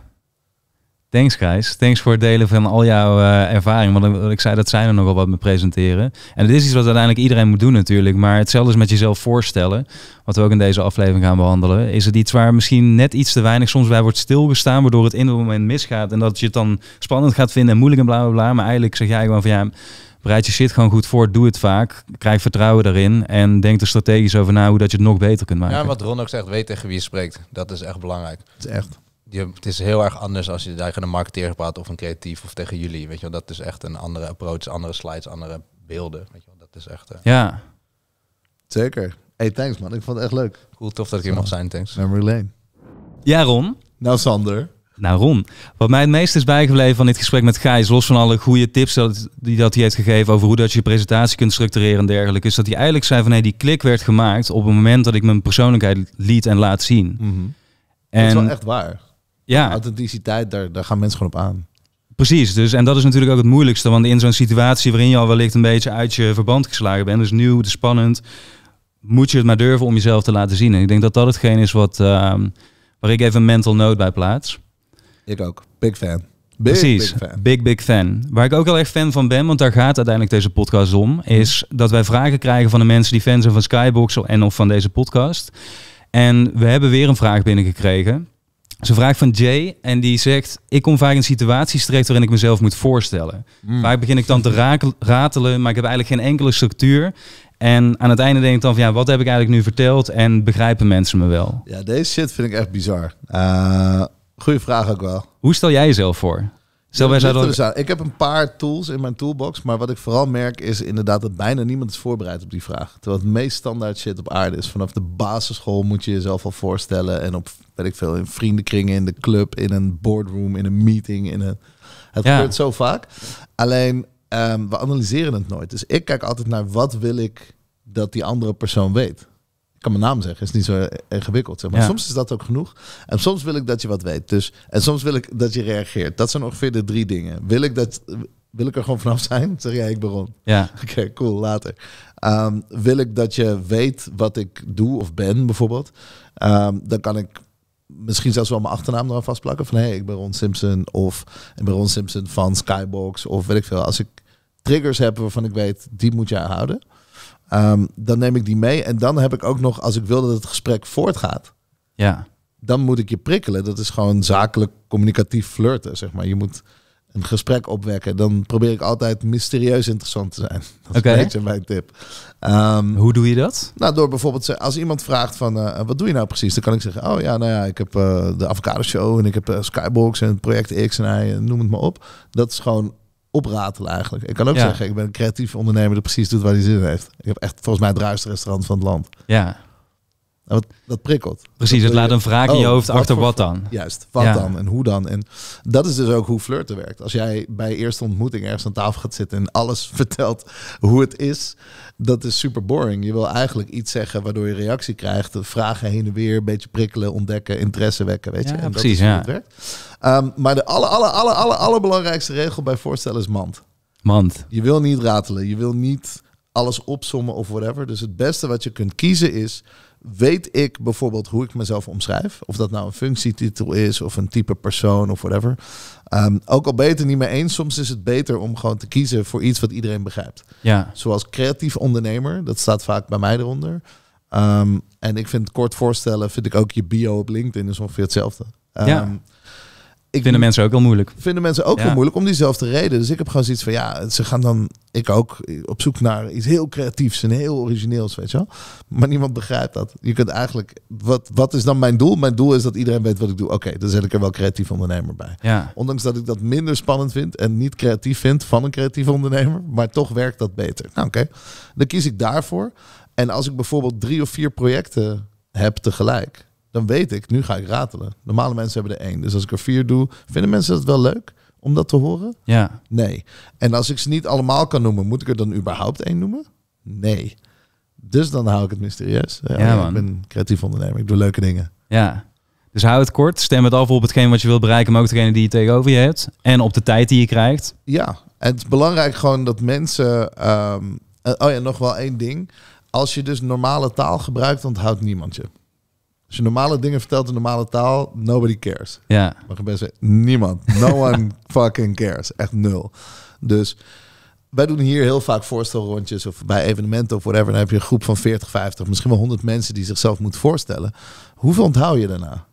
Speaker 1: Thanks guys. Thanks voor het delen van al jouw eh, ervaring. Want ik, zei, dat zijn er nogal wat me presenteren. En het is iets wat uiteindelijk iedereen moet doen natuurlijk. Maar hetzelfde is met jezelf voorstellen. Wat we ook in deze aflevering gaan behandelen. Is het iets waar misschien net iets te weinig soms bij wordt stilgestaan. Waardoor het in het moment misgaat. En dat je het dan spannend gaat vinden en moeilijk en bla bla bla. Maar eigenlijk zeg jij gewoon van ja... Bereid je shit gewoon goed voor, doe het vaak, krijg vertrouwen daarin en denk er strategisch over na hoe dat je het nog beter kunt maken. Ja, wat
Speaker 4: Ron ook zegt, weet tegen wie je spreekt. Dat is echt belangrijk. Dat is echt het is heel erg anders als je tegen een marketeer praat of een creatief of tegen jullie. Weet je wel, dat is echt een andere approach, andere slides, andere beelden. Weet je wel, dat is echt... Eh, ja. Zeker. Hey, thanks man. Ik vond het echt leuk. Cool, tof dat ik hier mag zijn. Thanks.
Speaker 1: Memory lane. Ja, Ron.
Speaker 3: Nou, Sander.
Speaker 1: Nou, Ron. Wat mij het meest is bijgebleven van dit gesprek met Gijs, los van alle goede tips dat, die dat hij heeft gegeven over hoe dat je je presentatie kunt structureren en dergelijke, is dat hij eigenlijk zei van hé, die klik werd gemaakt op het moment dat ik mijn persoonlijkheid liet en laat zien. Mhm. en, dat is wel echt
Speaker 3: waar. Ja. Authenticiteit, daar, daar gaan mensen gewoon op aan.
Speaker 1: Precies, dus en dat is natuurlijk ook het moeilijkste. Want in zo'n situatie waarin je al wellicht een beetje uit je verband geslagen bent, dus nieuw, dus spannend, moet je het maar durven om jezelf te laten zien. En ik denk dat dat hetgeen is wat, ehm, waar ik even een mental note bij plaats.
Speaker 3: Ik ook. Big fan. Precies, big fan.
Speaker 1: big, big fan. Waar ik ook wel echt fan van ben, want daar gaat uiteindelijk deze podcast om, is mhm. dat wij vragen krijgen van de mensen die fan zijn van Skybox en of van deze podcast. En we hebben weer een vraag binnengekregen. Zo'n vraag van Jay en die zegt... Ik kom vaak in situaties terecht waarin ik mezelf moet voorstellen. Waar hmm. Vaak begin ik dan te ratelen, maar ik heb eigenlijk geen enkele structuur. En aan het einde denk ik dan van ja, wat heb ik eigenlijk nu verteld en begrijpen mensen me wel?
Speaker 3: Ja, deze shit vind ik echt bizar.
Speaker 1: Uh, goeie vraag ook wel. Hoe stel jij jezelf voor? Stel, wij zouden... dus
Speaker 3: Ik heb een paar tools in mijn toolbox, maar wat ik vooral merk is inderdaad dat bijna niemand is voorbereid op die vraag. Terwijl het meest standaard shit op aarde is. Vanaf de basisschool moet je jezelf al voorstellen en op, weet ik veel, in vriendenkringen, in de club, in een boardroom, in een meeting, in een... Het gebeurt zo vaak. Alleen, ehm, we analyseren het nooit. Dus ik kijk altijd naar wat wil ik dat die andere persoon weet kan mijn naam zeggen. Is niet zo ingewikkeld. maar soms is dat ook genoeg. En soms wil ik dat je wat weet. Dus, en soms wil ik dat je reageert. Dat zijn ongeveer de drie dingen. Wil ik, dat, wil ik er gewoon vanaf zijn? Zeg jij, ik ben rond Ja. Oké, cool, later. Ehm, wil ik dat je weet wat ik doe of ben, bijvoorbeeld? Ehm, dan kan ik misschien zelfs wel mijn achternaam eraan vastplakken. Van hé, hey, ik ben Ron Simpson. Of ik ben Ron Simpson van Skybox. Of weet ik veel. Als ik triggers heb waarvan ik weet, die moet jij houden. Ehm, dan neem ik die mee. En dan heb ik ook nog, als ik wil dat het gesprek voortgaat, ja. dan moet ik je prikkelen. Dat is gewoon zakelijk communicatief flirten, zeg maar. Je moet een gesprek opwekken. Dan probeer ik altijd mysterieus interessant te zijn. Dat is een beetje mijn tip. Ehm, Hoe doe je dat? Nou, door bijvoorbeeld, als iemand vraagt van, eh, wat doe je nou precies? Dan kan ik zeggen, oh ja, nou ja, ik heb eh, de Avocado Show en ik heb eh, Skybox en project X en I, noem het maar op. Dat is gewoon opratelen eigenlijk. Ik kan ook zeggen, ik ben een creatief ondernemer die precies doet waar hij zin in heeft. Ik heb echt volgens mij het ruiste restaurant van het land. Ja. Dat, nou, dat prikkelt. Precies, het laat eh, een vraag in je oh, hoofd achter wat dan. Juist, wat dan en hoe dan. En dat is dus ook hoe flirten werkt. Als jij bij eerste ontmoeting ergens aan tafel gaat zitten en alles vertelt hoe het is, dat is super boring. Je wil eigenlijk iets zeggen waardoor je reactie krijgt. Vragen heen en weer, een beetje prikkelen, ontdekken, interesse wekken. Weet je? Ja, en precies, dat is ja. het werkt. Ehm, maar de alle alle alle alle allerbelangrijkste regel bij voorstellen is mand. Mand. Je wil niet ratelen. Je wil niet alles opsommen of whatever. Dus het beste wat je kunt kiezen is weet ik bijvoorbeeld hoe ik mezelf omschrijf. Of dat nou een functietitel is of een type persoon of whatever. Ehm, ook al beter niet mee eens, soms is het beter om gewoon te kiezen voor iets wat iedereen begrijpt. Ja. Zoals creatief ondernemer, dat staat vaak bij mij eronder. Ehm, en ik vind kort voorstellen, vind ik ook je bio op LinkedIn is ongeveer hetzelfde. ja. Ehm, ik vinden mensen ook wel moeilijk. Vinden mensen ook wel moeilijk om diezelfde reden. Dus ik heb gewoon zoiets van, ja, ze gaan dan, ik ook, op zoek naar iets heel creatiefs en heel origineels, weet je wel. Maar niemand begrijpt dat. Je kunt eigenlijk, wat, wat is dan mijn doel? Mijn doel is dat iedereen weet wat ik doe. Oké, dan zet ik er wel creatief ondernemer bij. Ja. Ondanks dat ik dat minder spannend vind en niet creatief vind van een creatief ondernemer, maar toch werkt dat beter. Nou, oké, dan kies ik daarvoor. En als ik bijvoorbeeld drie of vier projecten heb tegelijk, dan weet ik, nu ga ik ratelen. Normale mensen hebben er één. Dus als ik er vier doe, vinden mensen dat wel leuk om dat te horen? Ja. Nee. En als ik ze niet allemaal kan noemen, moet ik er dan überhaupt één noemen? Nee. Dus dan hou ik het mysterieus. Ja, Ik ben creatief ondernemer, ik doe leuke dingen.
Speaker 1: Ja. Dus hou het kort, stem het af op hetgeen wat je wilt bereiken, maar ook degene die je tegenover je hebt. En op de tijd die je krijgt. Ja,
Speaker 3: en het is belangrijk gewoon dat mensen... Ehm, eh, oh ja, nog wel één ding. Als je dus normale taal gebruikt, onthoudt niemand je. Als je normale dingen vertelt in normale taal, nobody cares. Ja. Maar je niemand. No one fucking cares. Echt nul. Dus wij doen hier heel vaak voorstelrondjes of bij evenementen of whatever. Dan heb je een groep van 40, 50, misschien wel 100 mensen die zichzelf moeten voorstellen. Hoeveel onthoud je daarna?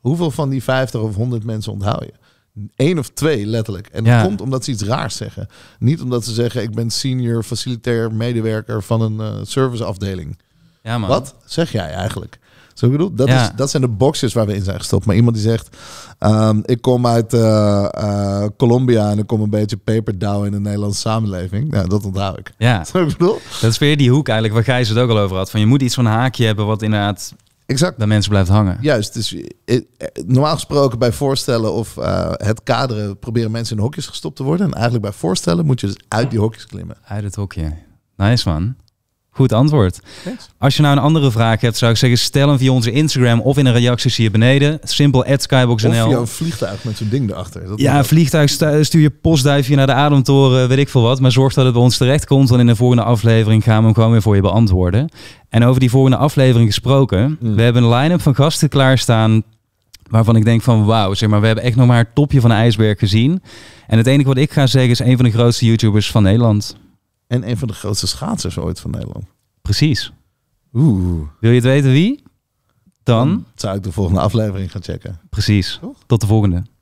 Speaker 3: Hoeveel van die 50 of 100 mensen onthoud je? Eén of twee letterlijk. En dat komt omdat ze iets raars zeggen. Niet omdat ze zeggen: Ik ben senior facilitair medewerker van een eh, serviceafdeling. Ja, Wat zeg jij eigenlijk? Zo bedoel, dat, is, dat zijn de boxes waar we in zijn gestopt. Maar iemand die zegt, ehm, ik kom uit uh, Colombia en ik kom een beetje peperdouw in de Nederlandse samenleving. Nou, dat onthoud ik.
Speaker 1: Ja. Zo bedoel. Dat is weer die hoek eigenlijk waar Gijs het ook al over had. Van je moet iets van een haakje hebben wat inderdaad Exact. Dat mensen blijft hangen.
Speaker 3: Juist. Dus eh, normaal gesproken bij voorstellen of het kaderen proberen mensen in hokjes gestopt te worden. En eigenlijk bij voorstellen moet je dus uit die
Speaker 1: hokjes klimmen. Uit het hokje. Nice man. Goed antwoord. Als je nou een andere vraag hebt, zou ik zeggen, stel hem via onze Instagram of in een reacties hier beneden. Simpel at skybox.nl. Of via een
Speaker 3: vliegtuig met zo'n ding erachter. Dat ja,
Speaker 1: vliegtuig stuur je postduifje naar de ademtoren, weet ik veel wat. Maar zorg dat het bij ons terecht komt, want in de volgende aflevering gaan we hem gewoon weer voor je beantwoorden. En over die volgende aflevering gesproken, hmm. we hebben een line-up van gasten klaarstaan waarvan ik denk van wauw, zeg maar, we hebben echt nog maar het topje van de ijsberg gezien. En het enige wat ik ga zeggen is een van de grootste YouTubers van Nederland. En een van de grootste schaatsers
Speaker 3: ooit van Nederland.
Speaker 1: Precies. Oeh. Wil je het weten wie? Dan, Dan zou ik de volgende aflevering gaan checken. Precies. Toch? Tot de volgende.